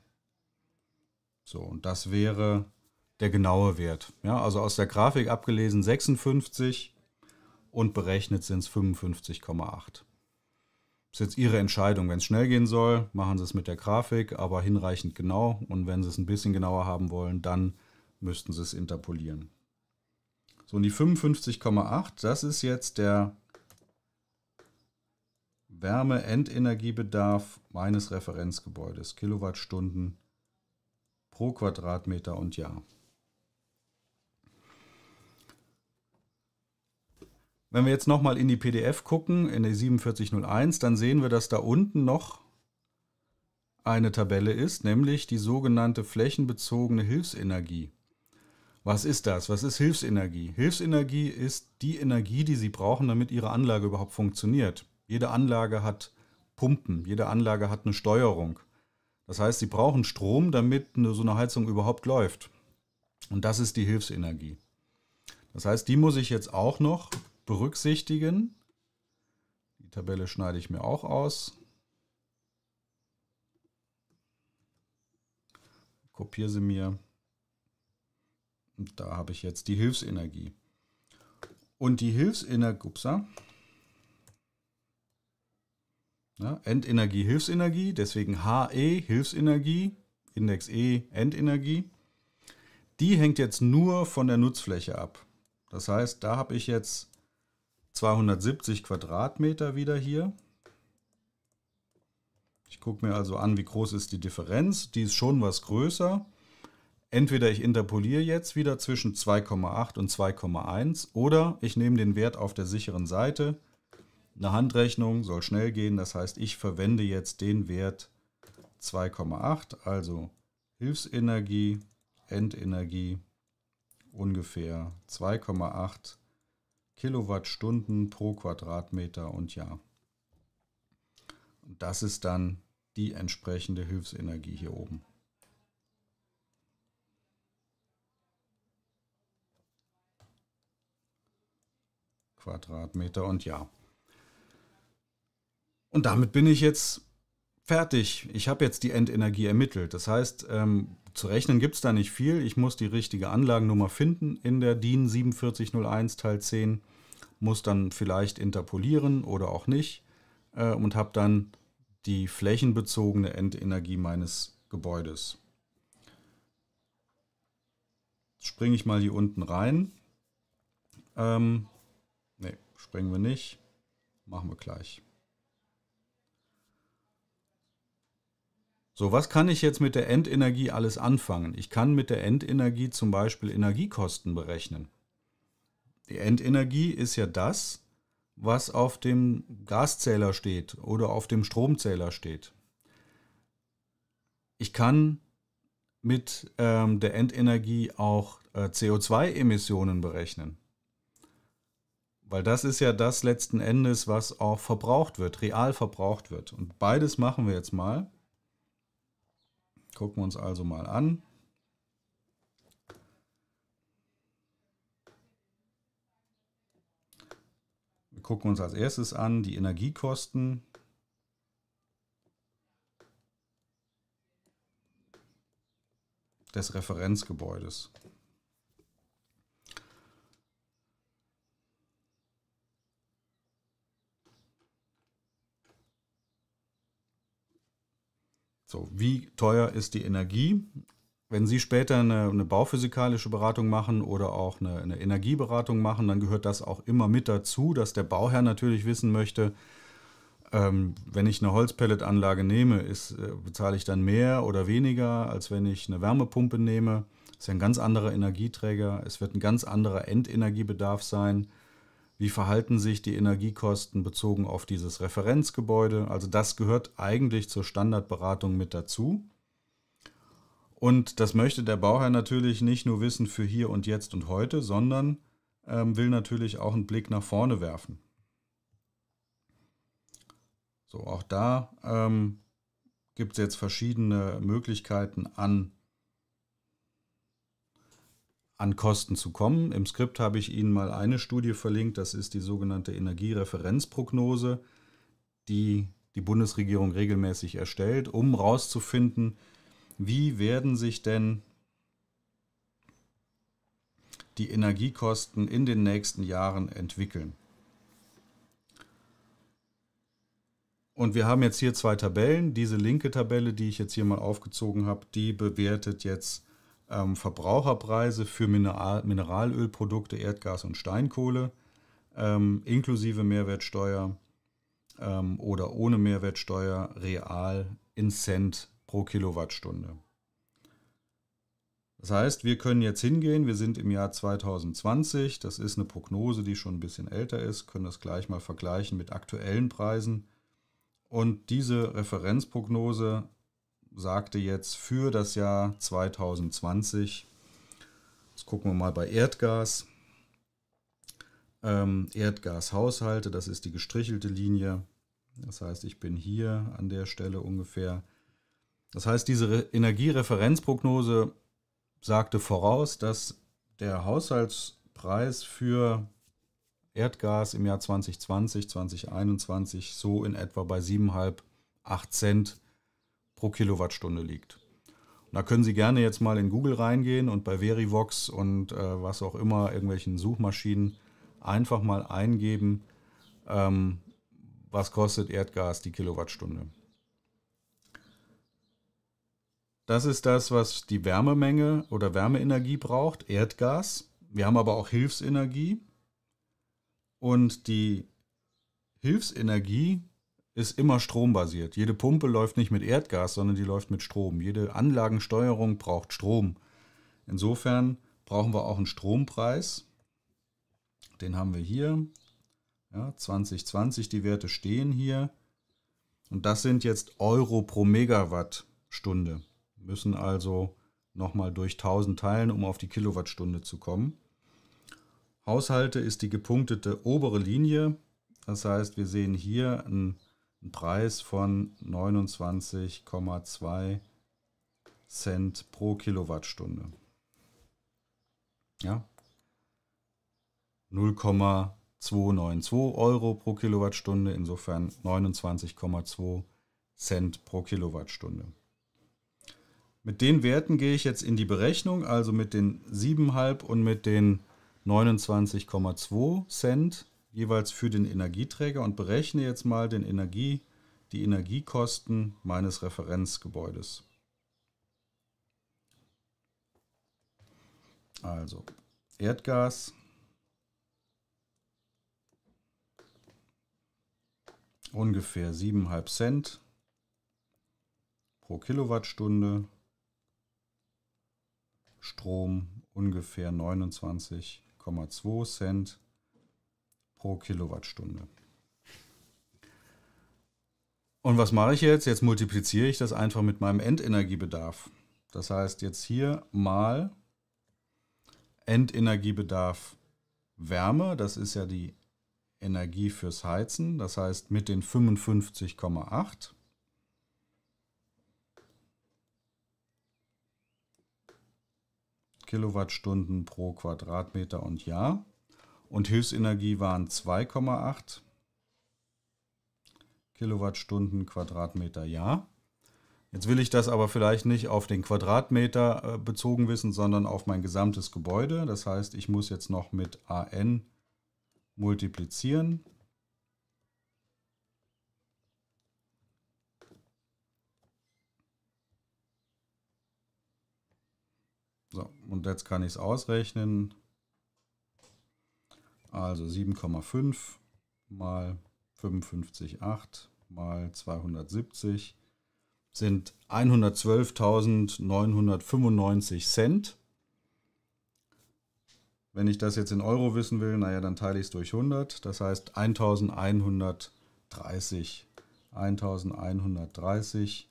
So, und das wäre der genaue Wert. Ja, also aus der Grafik abgelesen 56 und berechnet sind es 55,8. Das Ist jetzt Ihre Entscheidung. Wenn es schnell gehen soll, machen Sie es mit der Grafik, aber hinreichend genau. Und wenn Sie es ein bisschen genauer haben wollen, dann müssten Sie es interpolieren. So, und die 55,8, das ist jetzt der Wärme-Endenergiebedarf meines Referenzgebäudes, Kilowattstunden pro Quadratmeter und Jahr. Wenn wir jetzt nochmal in die PDF gucken, in die 4701, dann sehen wir, dass da unten noch eine Tabelle ist, nämlich die sogenannte flächenbezogene Hilfsenergie. Was ist das? Was ist Hilfsenergie? Hilfsenergie ist die Energie, die Sie brauchen, damit Ihre Anlage überhaupt funktioniert. Jede Anlage hat Pumpen, jede Anlage hat eine Steuerung. Das heißt, sie brauchen Strom, damit ne, so eine Heizung überhaupt läuft. Und das ist die Hilfsenergie. Das heißt, die muss ich jetzt auch noch berücksichtigen. Die Tabelle schneide ich mir auch aus. Kopiere sie mir. Und da habe ich jetzt die Hilfsenergie. Und die Hilfsenergie, upsa, Ne? Endenergie, Hilfsenergie, deswegen HE, Hilfsenergie, Index E, Endenergie. Die hängt jetzt nur von der Nutzfläche ab. Das heißt, da habe ich jetzt 270 Quadratmeter wieder hier. Ich gucke mir also an, wie groß ist die Differenz. Die ist schon was größer. Entweder ich interpoliere jetzt wieder zwischen 2,8 und 2,1 oder ich nehme den Wert auf der sicheren Seite eine Handrechnung soll schnell gehen, das heißt, ich verwende jetzt den Wert 2,8, also Hilfsenergie, Endenergie ungefähr 2,8 Kilowattstunden pro Quadratmeter und Jahr. Und das ist dann die entsprechende Hilfsenergie hier oben. Quadratmeter und Jahr. Und damit bin ich jetzt fertig. Ich habe jetzt die Endenergie ermittelt. Das heißt, ähm, zu rechnen gibt es da nicht viel. Ich muss die richtige Anlagennummer finden in der DIN 4701 Teil 10, muss dann vielleicht interpolieren oder auch nicht äh, und habe dann die flächenbezogene Endenergie meines Gebäudes. Jetzt springe ich mal hier unten rein. Ähm, ne, springen wir nicht. Machen wir gleich. So, was kann ich jetzt mit der Endenergie alles anfangen? Ich kann mit der Endenergie zum Beispiel Energiekosten berechnen. Die Endenergie ist ja das, was auf dem Gaszähler steht oder auf dem Stromzähler steht. Ich kann mit ähm, der Endenergie auch äh, CO2-Emissionen berechnen. Weil das ist ja das letzten Endes, was auch verbraucht wird, real verbraucht wird. Und beides machen wir jetzt mal gucken wir uns also mal an. Wir gucken uns als erstes an die Energiekosten. des Referenzgebäudes. So, wie teuer ist die Energie? Wenn Sie später eine, eine bauphysikalische Beratung machen oder auch eine, eine, Energieberatung machen, dann gehört das auch immer mit dazu, dass der Bauherr natürlich wissen möchte, ähm, wenn ich eine Holzpelletanlage nehme, ist, äh, bezahle ich dann mehr oder weniger, als wenn ich eine Wärmepumpe nehme. Das ist ja ein ganz anderer Energieträger, es wird ein ganz anderer Endenergiebedarf sein wie verhalten sich die Energiekosten bezogen auf dieses Referenzgebäude. Also das gehört eigentlich zur Standardberatung mit dazu. Und das möchte der Bauherr natürlich nicht nur wissen für hier und jetzt und heute, sondern ähm, will natürlich auch einen Blick nach vorne werfen. So, auch da ähm, gibt es jetzt verschiedene Möglichkeiten an an Kosten zu kommen. Im Skript habe ich Ihnen mal eine Studie verlinkt, das ist die sogenannte Energiereferenzprognose, die die Bundesregierung regelmäßig erstellt, um herauszufinden, wie werden sich denn die Energiekosten in den nächsten Jahren entwickeln. Und wir haben jetzt hier zwei Tabellen. Diese linke Tabelle, die ich jetzt hier mal aufgezogen habe, die bewertet jetzt ähm, Verbraucherpreise für Mineral Mineralölprodukte, Erdgas und Steinkohle ähm, inklusive Mehrwertsteuer ähm, oder ohne Mehrwertsteuer real in Cent pro Kilowattstunde. Das heißt, wir können jetzt hingehen, wir sind im Jahr 2020, das ist eine Prognose, die schon ein bisschen älter ist, können das gleich mal vergleichen mit aktuellen Preisen. Und diese Referenzprognose sagte jetzt für das Jahr 2020, jetzt gucken wir mal bei Erdgas, ähm, Erdgashaushalte, das ist die gestrichelte Linie. Das heißt, ich bin hier an der Stelle ungefähr. Das heißt, diese Re Energiereferenzprognose sagte voraus, dass der Haushaltspreis für Erdgas im Jahr 2020, 2021 so in etwa bei 7,5, 8 Cent pro Kilowattstunde liegt. Und da können Sie gerne jetzt mal in Google reingehen und bei Verivox und äh, was auch immer, irgendwelchen Suchmaschinen einfach mal eingeben, ähm, was kostet Erdgas die Kilowattstunde. Das ist das, was die Wärmemenge oder Wärmeenergie braucht, Erdgas. Wir haben aber auch Hilfsenergie. Und die Hilfsenergie ist immer strombasiert. Jede Pumpe läuft nicht mit Erdgas, sondern die läuft mit Strom. Jede Anlagensteuerung braucht Strom. Insofern brauchen wir auch einen Strompreis. Den haben wir hier. Ja, 2020, die Werte stehen hier. Und das sind jetzt Euro pro Megawattstunde. Müssen also nochmal durch 1000 teilen, um auf die Kilowattstunde zu kommen. Haushalte ist die gepunktete obere Linie. Das heißt, wir sehen hier einen einen Preis von 29,2 Cent pro Kilowattstunde. Ja. 0,292 Euro pro Kilowattstunde, insofern 29,2 Cent pro Kilowattstunde. Mit den Werten gehe ich jetzt in die Berechnung, also mit den 7,5 und mit den 29,2 Cent jeweils für den Energieträger und berechne jetzt mal den Energie, die Energiekosten meines Referenzgebäudes. Also Erdgas ungefähr 7,5 Cent pro Kilowattstunde. Strom ungefähr 29,2 Cent pro pro Kilowattstunde. Und was mache ich jetzt? Jetzt multipliziere ich das einfach mit meinem Endenergiebedarf. Das heißt jetzt hier mal Endenergiebedarf Wärme, das ist ja die Energie fürs Heizen, das heißt mit den 55,8. Kilowattstunden pro Quadratmeter und Jahr und Hilfsenergie waren 2,8 Kilowattstunden Quadratmeter Jahr. Jetzt will ich das aber vielleicht nicht auf den Quadratmeter äh, bezogen wissen, sondern auf mein gesamtes Gebäude. Das heißt, ich muss jetzt noch mit AN multiplizieren. So, und jetzt kann ich es ausrechnen. Also 7,5 mal 55,8 mal 270 sind 112.995 Cent. Wenn ich das jetzt in Euro wissen will, naja, dann teile ich es durch 100. Das heißt 1130. 1130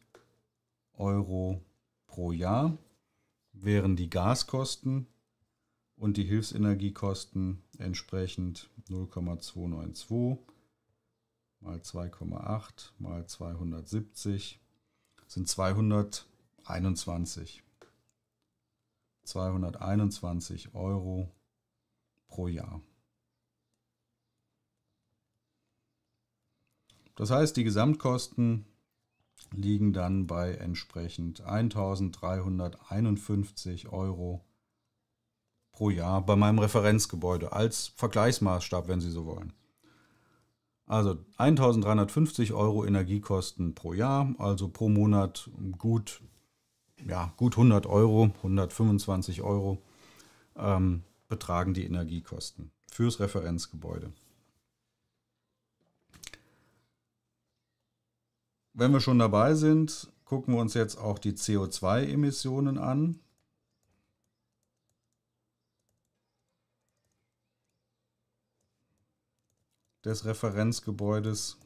Euro pro Jahr wären die Gaskosten und die Hilfsenergiekosten entsprechend 0,292 mal 2,8 mal 270 sind 221. 221 Euro pro Jahr. Das heißt, die Gesamtkosten liegen dann bei entsprechend 1351 Euro pro pro Jahr bei meinem Referenzgebäude als Vergleichsmaßstab, wenn Sie so wollen. Also 1350 Euro Energiekosten pro Jahr, also pro Monat gut, ja, gut 100 Euro, 125 Euro ähm, betragen die Energiekosten fürs Referenzgebäude. Wenn wir schon dabei sind, gucken wir uns jetzt auch die CO2-Emissionen an. des Referenzgebäudes.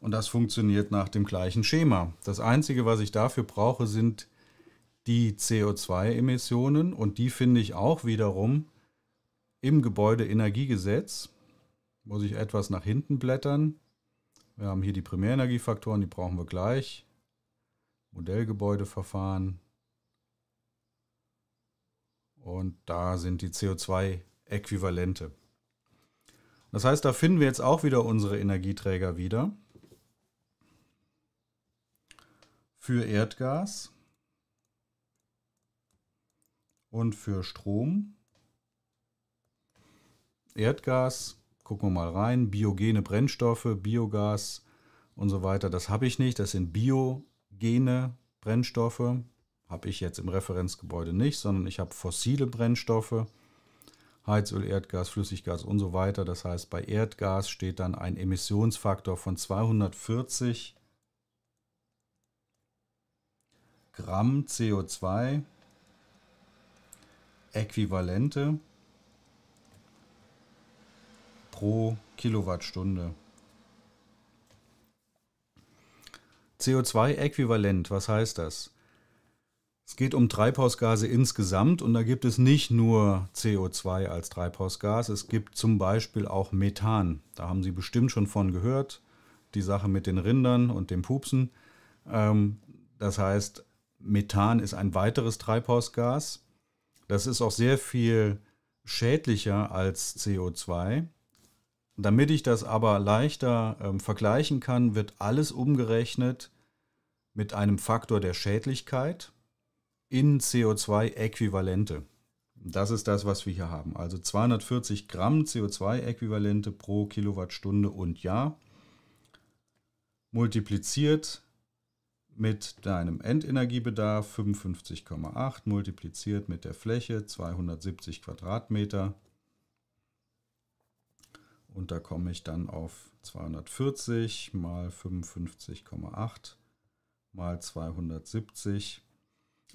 Und das funktioniert nach dem gleichen Schema. Das Einzige, was ich dafür brauche, sind die CO2-Emissionen und die finde ich auch wiederum im Gebäudeenergiegesetz. Muss ich etwas nach hinten blättern. Wir haben hier die Primärenergiefaktoren, die brauchen wir gleich. Modellgebäudeverfahren. Und da sind die CO2-Emissionen. Äquivalente. Das heißt, da finden wir jetzt auch wieder unsere Energieträger wieder. Für Erdgas und für Strom. Erdgas, gucken wir mal rein, biogene Brennstoffe, Biogas und so weiter. Das habe ich nicht, das sind biogene Brennstoffe. Habe ich jetzt im Referenzgebäude nicht, sondern ich habe fossile Brennstoffe. Heizöl, Erdgas, Flüssiggas und so weiter. Das heißt, bei Erdgas steht dann ein Emissionsfaktor von 240 Gramm CO2 Äquivalente pro Kilowattstunde. CO2-Äquivalent, was heißt das? Es geht um Treibhausgase insgesamt und da gibt es nicht nur CO2 als Treibhausgas, es gibt zum Beispiel auch Methan. Da haben Sie bestimmt schon von gehört, die Sache mit den Rindern und dem Pupsen. Ähm, das heißt, Methan ist ein weiteres Treibhausgas. Das ist auch sehr viel schädlicher als CO2. Damit ich das aber leichter ähm, vergleichen kann, wird alles umgerechnet mit einem Faktor der Schädlichkeit in CO2-Äquivalente. Das ist das, was wir hier haben. Also 240 Gramm CO2-Äquivalente pro Kilowattstunde und Jahr multipliziert mit deinem Endenergiebedarf 55,8 multipliziert mit der Fläche 270 Quadratmeter. Und da komme ich dann auf 240 mal 55,8 mal 270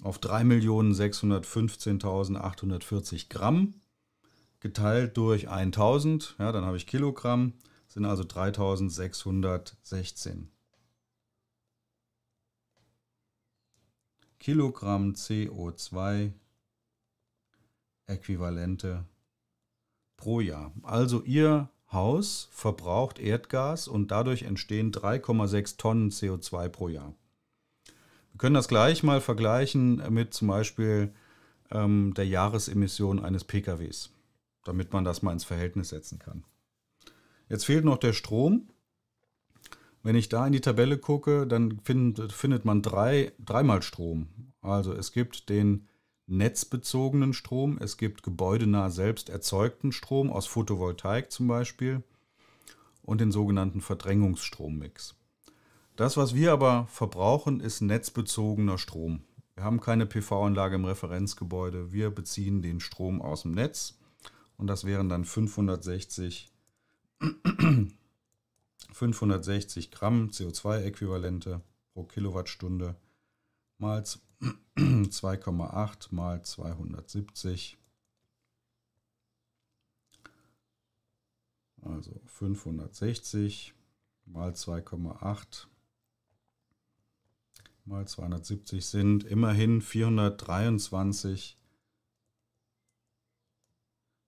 auf 3.615.840 Gramm geteilt durch 1000, ja, dann habe ich Kilogramm, sind also 3616. Kilogramm CO2 Äquivalente pro Jahr. Also Ihr Haus verbraucht Erdgas und dadurch entstehen 3,6 Tonnen CO2 pro Jahr. Wir können das gleich mal vergleichen mit zum Beispiel ähm, der Jahresemission eines PKWs, damit man das mal ins Verhältnis setzen kann. Jetzt fehlt noch der Strom. Wenn ich da in die Tabelle gucke, dann find, findet man drei, dreimal Strom. Also es gibt den netzbezogenen Strom, es gibt gebäudenah selbst erzeugten Strom aus Photovoltaik zum Beispiel und den sogenannten Verdrängungsstrommix. Das, was wir aber verbrauchen, ist netzbezogener Strom. Wir haben keine PV-Anlage im Referenzgebäude. Wir beziehen den Strom aus dem Netz. Und das wären dann 560, 560 Gramm CO2-Äquivalente pro Kilowattstunde mal 2,8 mal 270. Also 560 mal 2,8 mal 270 sind immerhin 423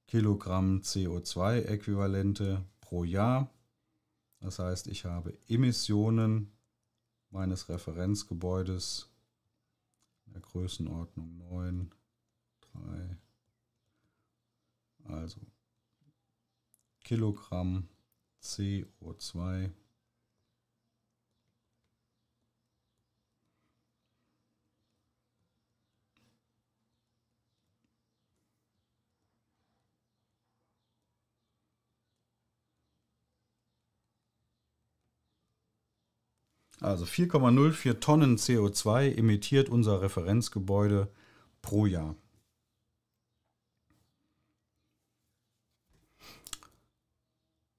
Kilogramm CO2-Äquivalente pro Jahr. Das heißt, ich habe Emissionen meines Referenzgebäudes in der Größenordnung 9, 3, also Kilogramm CO2 Also 4,04 Tonnen CO2 emittiert unser Referenzgebäude pro Jahr.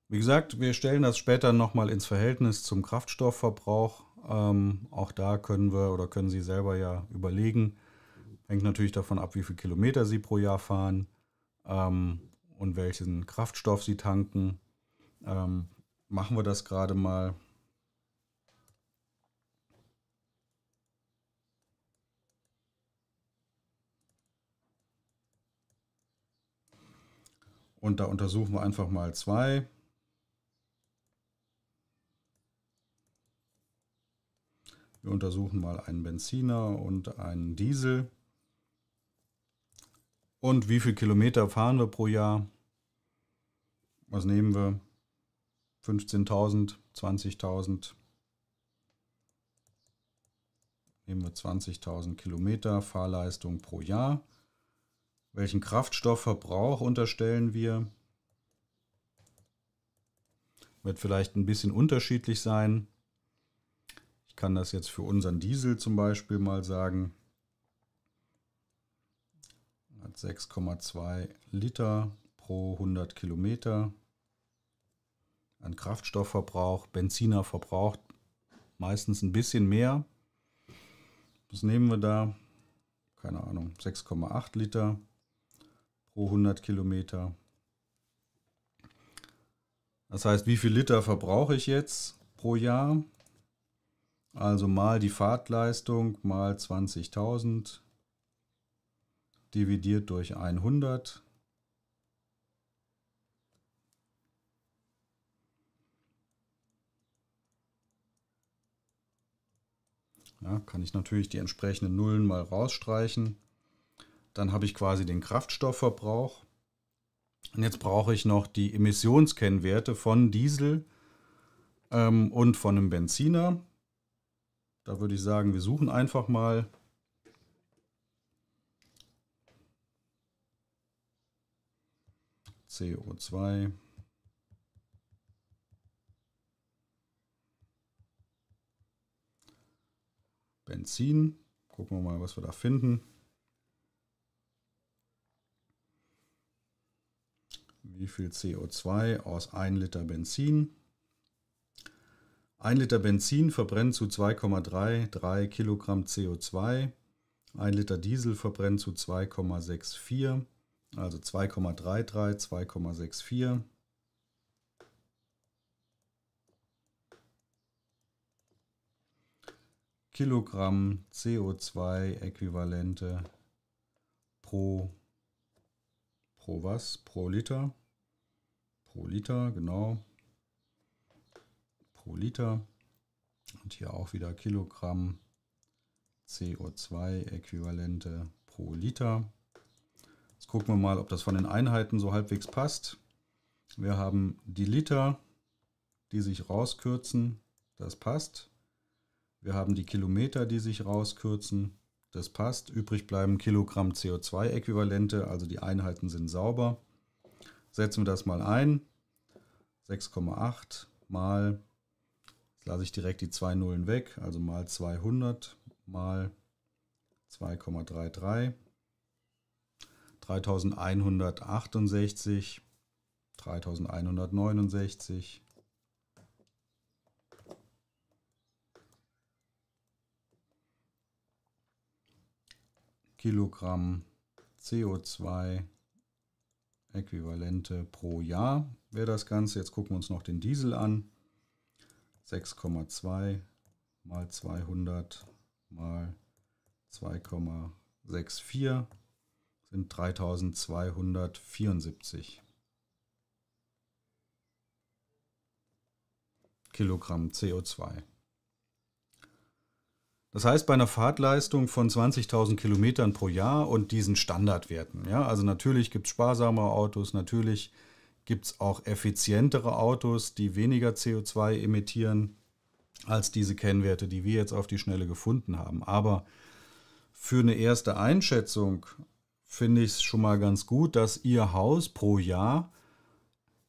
Wie gesagt, wir stellen das später nochmal ins Verhältnis zum Kraftstoffverbrauch. Ähm, auch da können wir oder können Sie selber ja überlegen. Hängt natürlich davon ab, wie viele Kilometer Sie pro Jahr fahren ähm, und welchen Kraftstoff Sie tanken. Ähm, machen wir das gerade mal Und da untersuchen wir einfach mal zwei. Wir untersuchen mal einen Benziner und einen Diesel. Und wie viele Kilometer fahren wir pro Jahr? Was nehmen wir? 15.000, 20.000. Nehmen wir 20.000 Kilometer Fahrleistung pro Jahr. Welchen Kraftstoffverbrauch unterstellen wir? Wird vielleicht ein bisschen unterschiedlich sein. Ich kann das jetzt für unseren Diesel zum Beispiel mal sagen. Hat 6,2 Liter pro 100 Kilometer an Kraftstoffverbrauch. Benziner verbraucht meistens ein bisschen mehr. Was nehmen wir da? Keine Ahnung, 6,8 Liter pro 100 Kilometer. Das heißt, wie viel Liter verbrauche ich jetzt pro Jahr? Also mal die Fahrtleistung mal 20.000 dividiert durch 100. Ja, kann ich natürlich die entsprechenden Nullen mal rausstreichen. Dann habe ich quasi den Kraftstoffverbrauch. Und jetzt brauche ich noch die Emissionskennwerte von Diesel ähm, und von einem Benziner. Da würde ich sagen, wir suchen einfach mal. CO2. Benzin. Gucken wir mal, was wir da finden. wie viel CO2 aus 1 Liter Benzin. 1 Liter Benzin verbrennt zu 2,33 Kilogramm CO2. 1 Liter Diesel verbrennt zu 2,64, also 2,33, 2,64. Kilogramm CO2-Äquivalente pro Pro was? Pro Liter. Pro Liter, genau. Pro Liter. Und hier auch wieder Kilogramm CO2-Äquivalente pro Liter. Jetzt gucken wir mal, ob das von den Einheiten so halbwegs passt. Wir haben die Liter, die sich rauskürzen. Das passt. Wir haben die Kilometer, die sich rauskürzen das passt. Übrig bleiben Kilogramm CO2-Äquivalente, also die Einheiten sind sauber. Setzen wir das mal ein. 6,8 mal, jetzt lasse ich direkt die zwei Nullen weg, also mal 200 mal 2,33. 3168, 3169, Kilogramm CO2-Äquivalente pro Jahr wäre das Ganze. Jetzt gucken wir uns noch den Diesel an. 6,2 mal 200 mal 2,64 sind 3274 Kilogramm CO2. Das heißt, bei einer Fahrtleistung von 20.000 Kilometern pro Jahr und diesen Standardwerten. Ja? Also natürlich gibt es sparsamere Autos, natürlich gibt es auch effizientere Autos, die weniger CO2 emittieren als diese Kennwerte, die wir jetzt auf die Schnelle gefunden haben. Aber für eine erste Einschätzung finde ich es schon mal ganz gut, dass Ihr Haus pro Jahr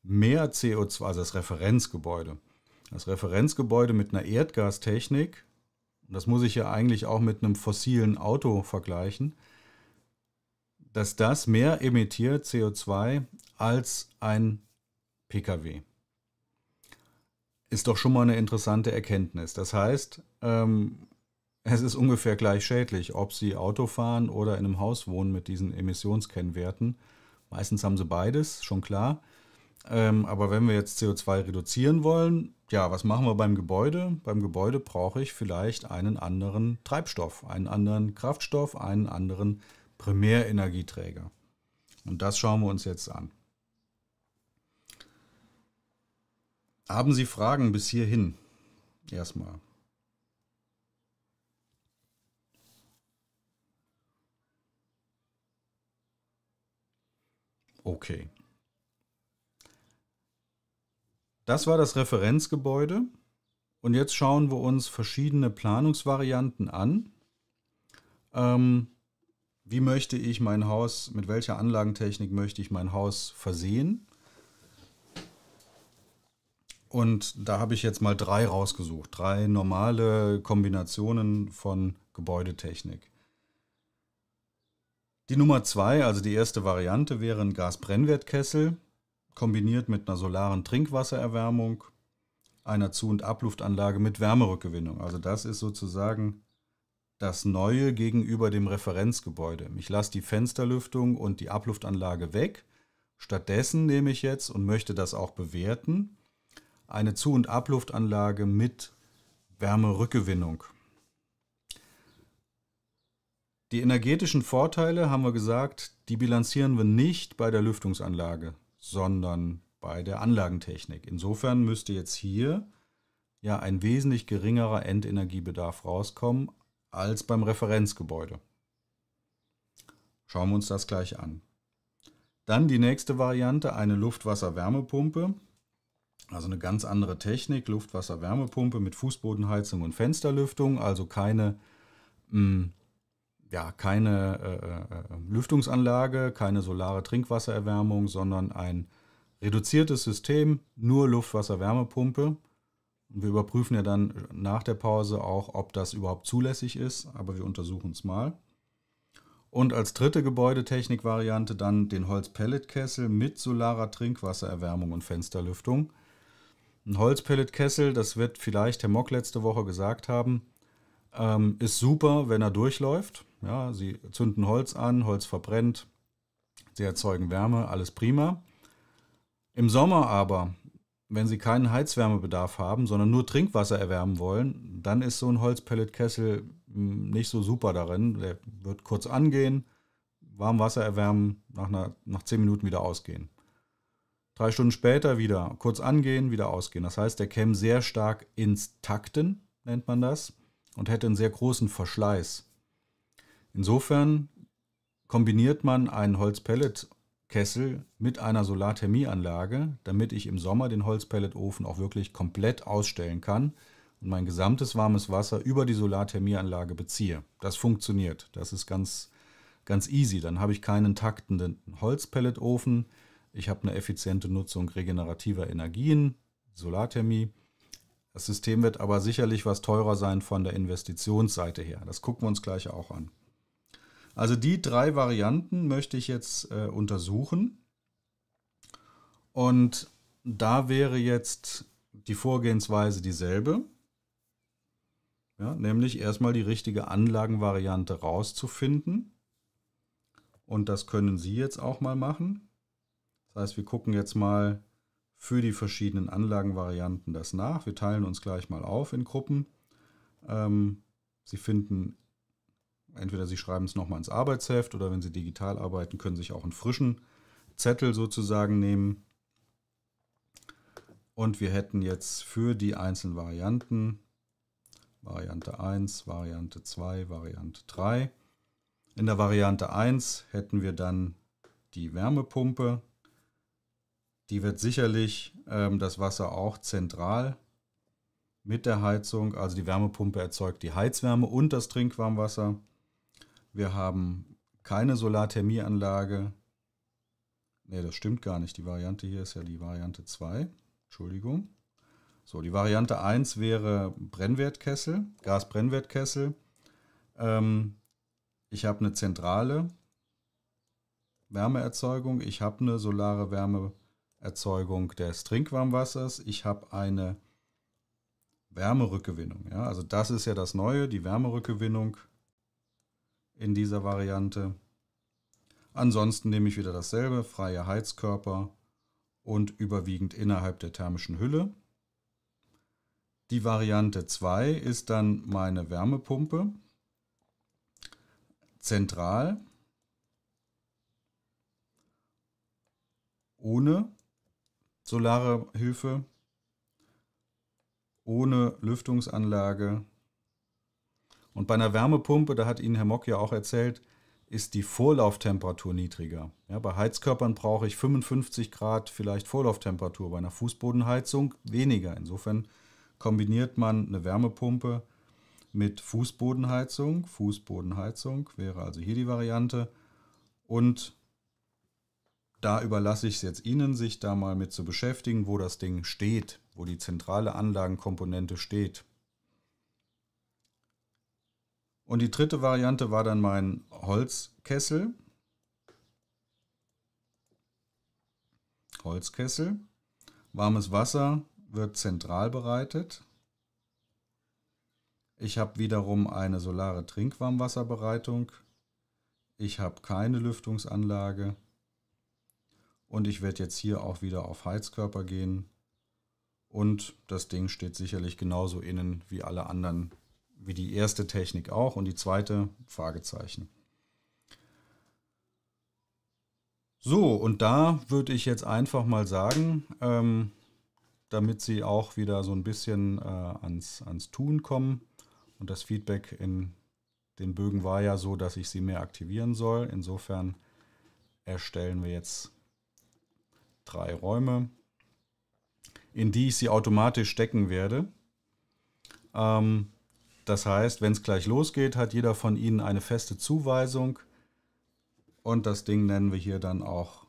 mehr CO2, also das Referenzgebäude, das Referenzgebäude mit einer Erdgastechnik und das muss ich ja eigentlich auch mit einem fossilen Auto vergleichen, dass das mehr emittiert CO2 als ein Pkw. Ist doch schon mal eine interessante Erkenntnis. Das heißt, ähm, es ist ungefähr gleich schädlich, ob Sie Auto fahren oder in einem Haus wohnen mit diesen Emissionskennwerten. Meistens haben sie beides, schon klar. Ähm, aber wenn wir jetzt CO2 reduzieren wollen, ja, was machen wir beim Gebäude? Beim Gebäude brauche ich vielleicht einen anderen Treibstoff, einen anderen Kraftstoff, einen anderen Primärenergieträger. Und das schauen wir uns jetzt an. Haben Sie Fragen bis hierhin? Erstmal. Okay, Das war das Referenzgebäude. Und jetzt schauen wir uns verschiedene Planungsvarianten an. Ähm, wie möchte ich mein Haus, mit welcher Anlagentechnik möchte ich mein Haus versehen? Und da habe ich jetzt mal drei rausgesucht. Drei normale Kombinationen von Gebäudetechnik. Die Nummer zwei, also die erste Variante, wäre ein Gasbrennwertkessel kombiniert mit einer solaren Trinkwassererwärmung, einer Zu- und Abluftanlage mit Wärmerückgewinnung. Also das ist sozusagen das Neue gegenüber dem Referenzgebäude. Ich lasse die Fensterlüftung und die Abluftanlage weg. Stattdessen nehme ich jetzt und möchte das auch bewerten, eine Zu- und Abluftanlage mit Wärmerückgewinnung. Die energetischen Vorteile, haben wir gesagt, die bilanzieren wir nicht bei der Lüftungsanlage sondern bei der Anlagentechnik. Insofern müsste jetzt hier ja ein wesentlich geringerer Endenergiebedarf rauskommen als beim Referenzgebäude. Schauen wir uns das gleich an. Dann die nächste Variante, eine Luftwasser-Wärmepumpe. Also eine ganz andere Technik, Luftwasser-Wärmepumpe mit Fußbodenheizung und Fensterlüftung, also keine mh, mm, ja, keine äh, äh, Lüftungsanlage, keine solare Trinkwassererwärmung, sondern ein reduziertes System, nur Luftwasserwärmepumpe. Wir überprüfen ja dann nach der Pause auch, ob das überhaupt zulässig ist, aber wir untersuchen es mal. Und als dritte Gebäudetechnikvariante dann den Holzpelletkessel mit solarer Trinkwassererwärmung und Fensterlüftung. Ein Holzpelletkessel, das wird vielleicht Herr Mock letzte Woche gesagt haben, ähm, ist super, wenn er durchläuft. Ja, sie zünden Holz an, Holz verbrennt, sie erzeugen Wärme, alles prima. Im Sommer aber, wenn Sie keinen Heizwärmebedarf haben, sondern nur Trinkwasser erwärmen wollen, dann ist so ein Holzpelletkessel hm, nicht so super darin. Der wird kurz angehen, warm Wasser erwärmen, nach, einer, nach 10 Minuten wieder ausgehen. Drei Stunden später wieder kurz angehen, wieder ausgehen. Das heißt, der käme sehr stark ins Takten, nennt man das und hätte einen sehr großen Verschleiß. Insofern kombiniert man einen Holzpelletkessel mit einer Solarthermieanlage, damit ich im Sommer den Holzpelletofen auch wirklich komplett ausstellen kann und mein gesamtes warmes Wasser über die Solarthermieanlage beziehe. Das funktioniert. Das ist ganz, ganz easy. Dann habe ich keinen taktenden Holzpelletofen. Ich habe eine effiziente Nutzung regenerativer Energien, Solarthermie das System wird aber sicherlich was teurer sein von der Investitionsseite her. Das gucken wir uns gleich auch an. Also die drei Varianten möchte ich jetzt äh, untersuchen. Und da wäre jetzt die Vorgehensweise dieselbe. Ja, nämlich erstmal die richtige Anlagenvariante rauszufinden. Und das können Sie jetzt auch mal machen. Das heißt, wir gucken jetzt mal für die verschiedenen Anlagenvarianten das nach. Wir teilen uns gleich mal auf in Gruppen. Ähm, Sie finden, entweder Sie schreiben es nochmal ins Arbeitsheft oder wenn Sie digital arbeiten, können Sie sich auch einen frischen Zettel sozusagen nehmen. Und wir hätten jetzt für die einzelnen Varianten Variante 1, Variante 2, Variante 3. In der Variante 1 hätten wir dann die Wärmepumpe, die wird sicherlich ähm, das Wasser auch zentral mit der Heizung, also die Wärmepumpe erzeugt die Heizwärme und das Trinkwarmwasser. Wir haben keine Solarthermieanlage. Ne, das stimmt gar nicht. Die Variante hier ist ja die Variante 2. Entschuldigung. So, die Variante 1 wäre Brennwertkessel, Gasbrennwertkessel. Ähm, ich habe eine zentrale Wärmeerzeugung, ich habe eine solare Wärmepumpe. Erzeugung des Trinkwarmwassers. Ich habe eine Wärmerückgewinnung. Ja? Also das ist ja das Neue, die Wärmerückgewinnung in dieser Variante. Ansonsten nehme ich wieder dasselbe, freie Heizkörper und überwiegend innerhalb der thermischen Hülle. Die Variante 2 ist dann meine Wärmepumpe. Zentral. Ohne solare Hilfe, ohne Lüftungsanlage. Und bei einer Wärmepumpe, da hat Ihnen Herr Mock ja auch erzählt, ist die Vorlauftemperatur niedriger. Ja, bei Heizkörpern brauche ich 55 Grad vielleicht Vorlauftemperatur, bei einer Fußbodenheizung weniger. Insofern kombiniert man eine Wärmepumpe mit Fußbodenheizung. Fußbodenheizung wäre also hier die Variante. Und da überlasse ich es jetzt Ihnen, sich da mal mit zu beschäftigen, wo das Ding steht, wo die zentrale Anlagenkomponente steht. Und die dritte Variante war dann mein Holzkessel. Holzkessel. Warmes Wasser wird zentral bereitet. Ich habe wiederum eine solare Trinkwarmwasserbereitung. Ich habe keine Lüftungsanlage. Und ich werde jetzt hier auch wieder auf Heizkörper gehen. Und das Ding steht sicherlich genauso innen wie alle anderen, wie die erste Technik auch und die zweite Fragezeichen. So, und da würde ich jetzt einfach mal sagen, ähm, damit Sie auch wieder so ein bisschen äh, ans, ans Tun kommen. Und das Feedback in den Bögen war ja so, dass ich sie mehr aktivieren soll. Insofern erstellen wir jetzt drei Räume, in die ich sie automatisch stecken werde. Ähm, das heißt, wenn es gleich losgeht, hat jeder von Ihnen eine feste Zuweisung. Und das Ding nennen wir hier dann auch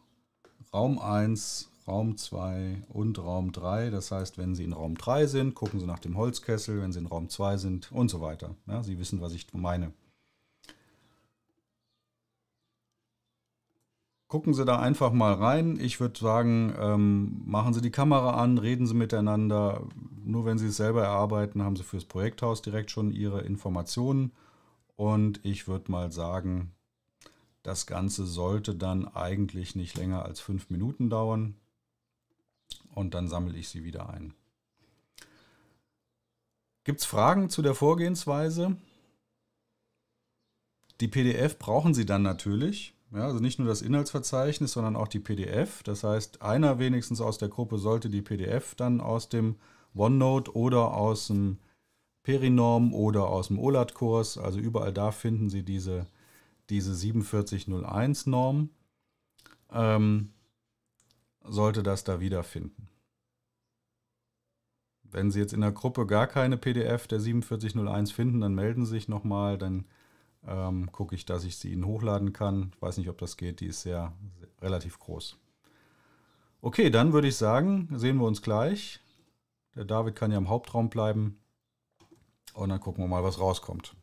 Raum 1, Raum 2 und Raum 3. Das heißt, wenn Sie in Raum 3 sind, gucken Sie nach dem Holzkessel, wenn Sie in Raum 2 sind und so weiter. Ja, Sie wissen, was ich meine. gucken Sie da einfach mal rein. Ich würde sagen, ähm, machen Sie die Kamera an, reden Sie miteinander. Nur wenn Sie es selber erarbeiten, haben Sie fürs Projekthaus direkt schon Ihre Informationen. Und ich würde mal sagen, das Ganze sollte dann eigentlich nicht länger als fünf Minuten dauern. Und dann sammle ich sie wieder ein. Gibt es Fragen zu der Vorgehensweise? Die PDF brauchen Sie dann natürlich. Ja, also nicht nur das Inhaltsverzeichnis, sondern auch die PDF. Das heißt, einer wenigstens aus der Gruppe sollte die PDF dann aus dem OneNote oder aus dem Perinorm oder aus dem OLAT-Kurs, also überall da finden Sie diese, diese 4701-Norm, ähm, sollte das da wiederfinden. Wenn Sie jetzt in der Gruppe gar keine PDF der 4701 finden, dann melden Sie sich nochmal, dann ähm, gucke ich, dass ich sie Ihnen hochladen kann. Ich weiß nicht, ob das geht, die ist ja relativ groß. Okay, dann würde ich sagen, sehen wir uns gleich. Der David kann ja im Hauptraum bleiben. Und dann gucken wir mal, was rauskommt.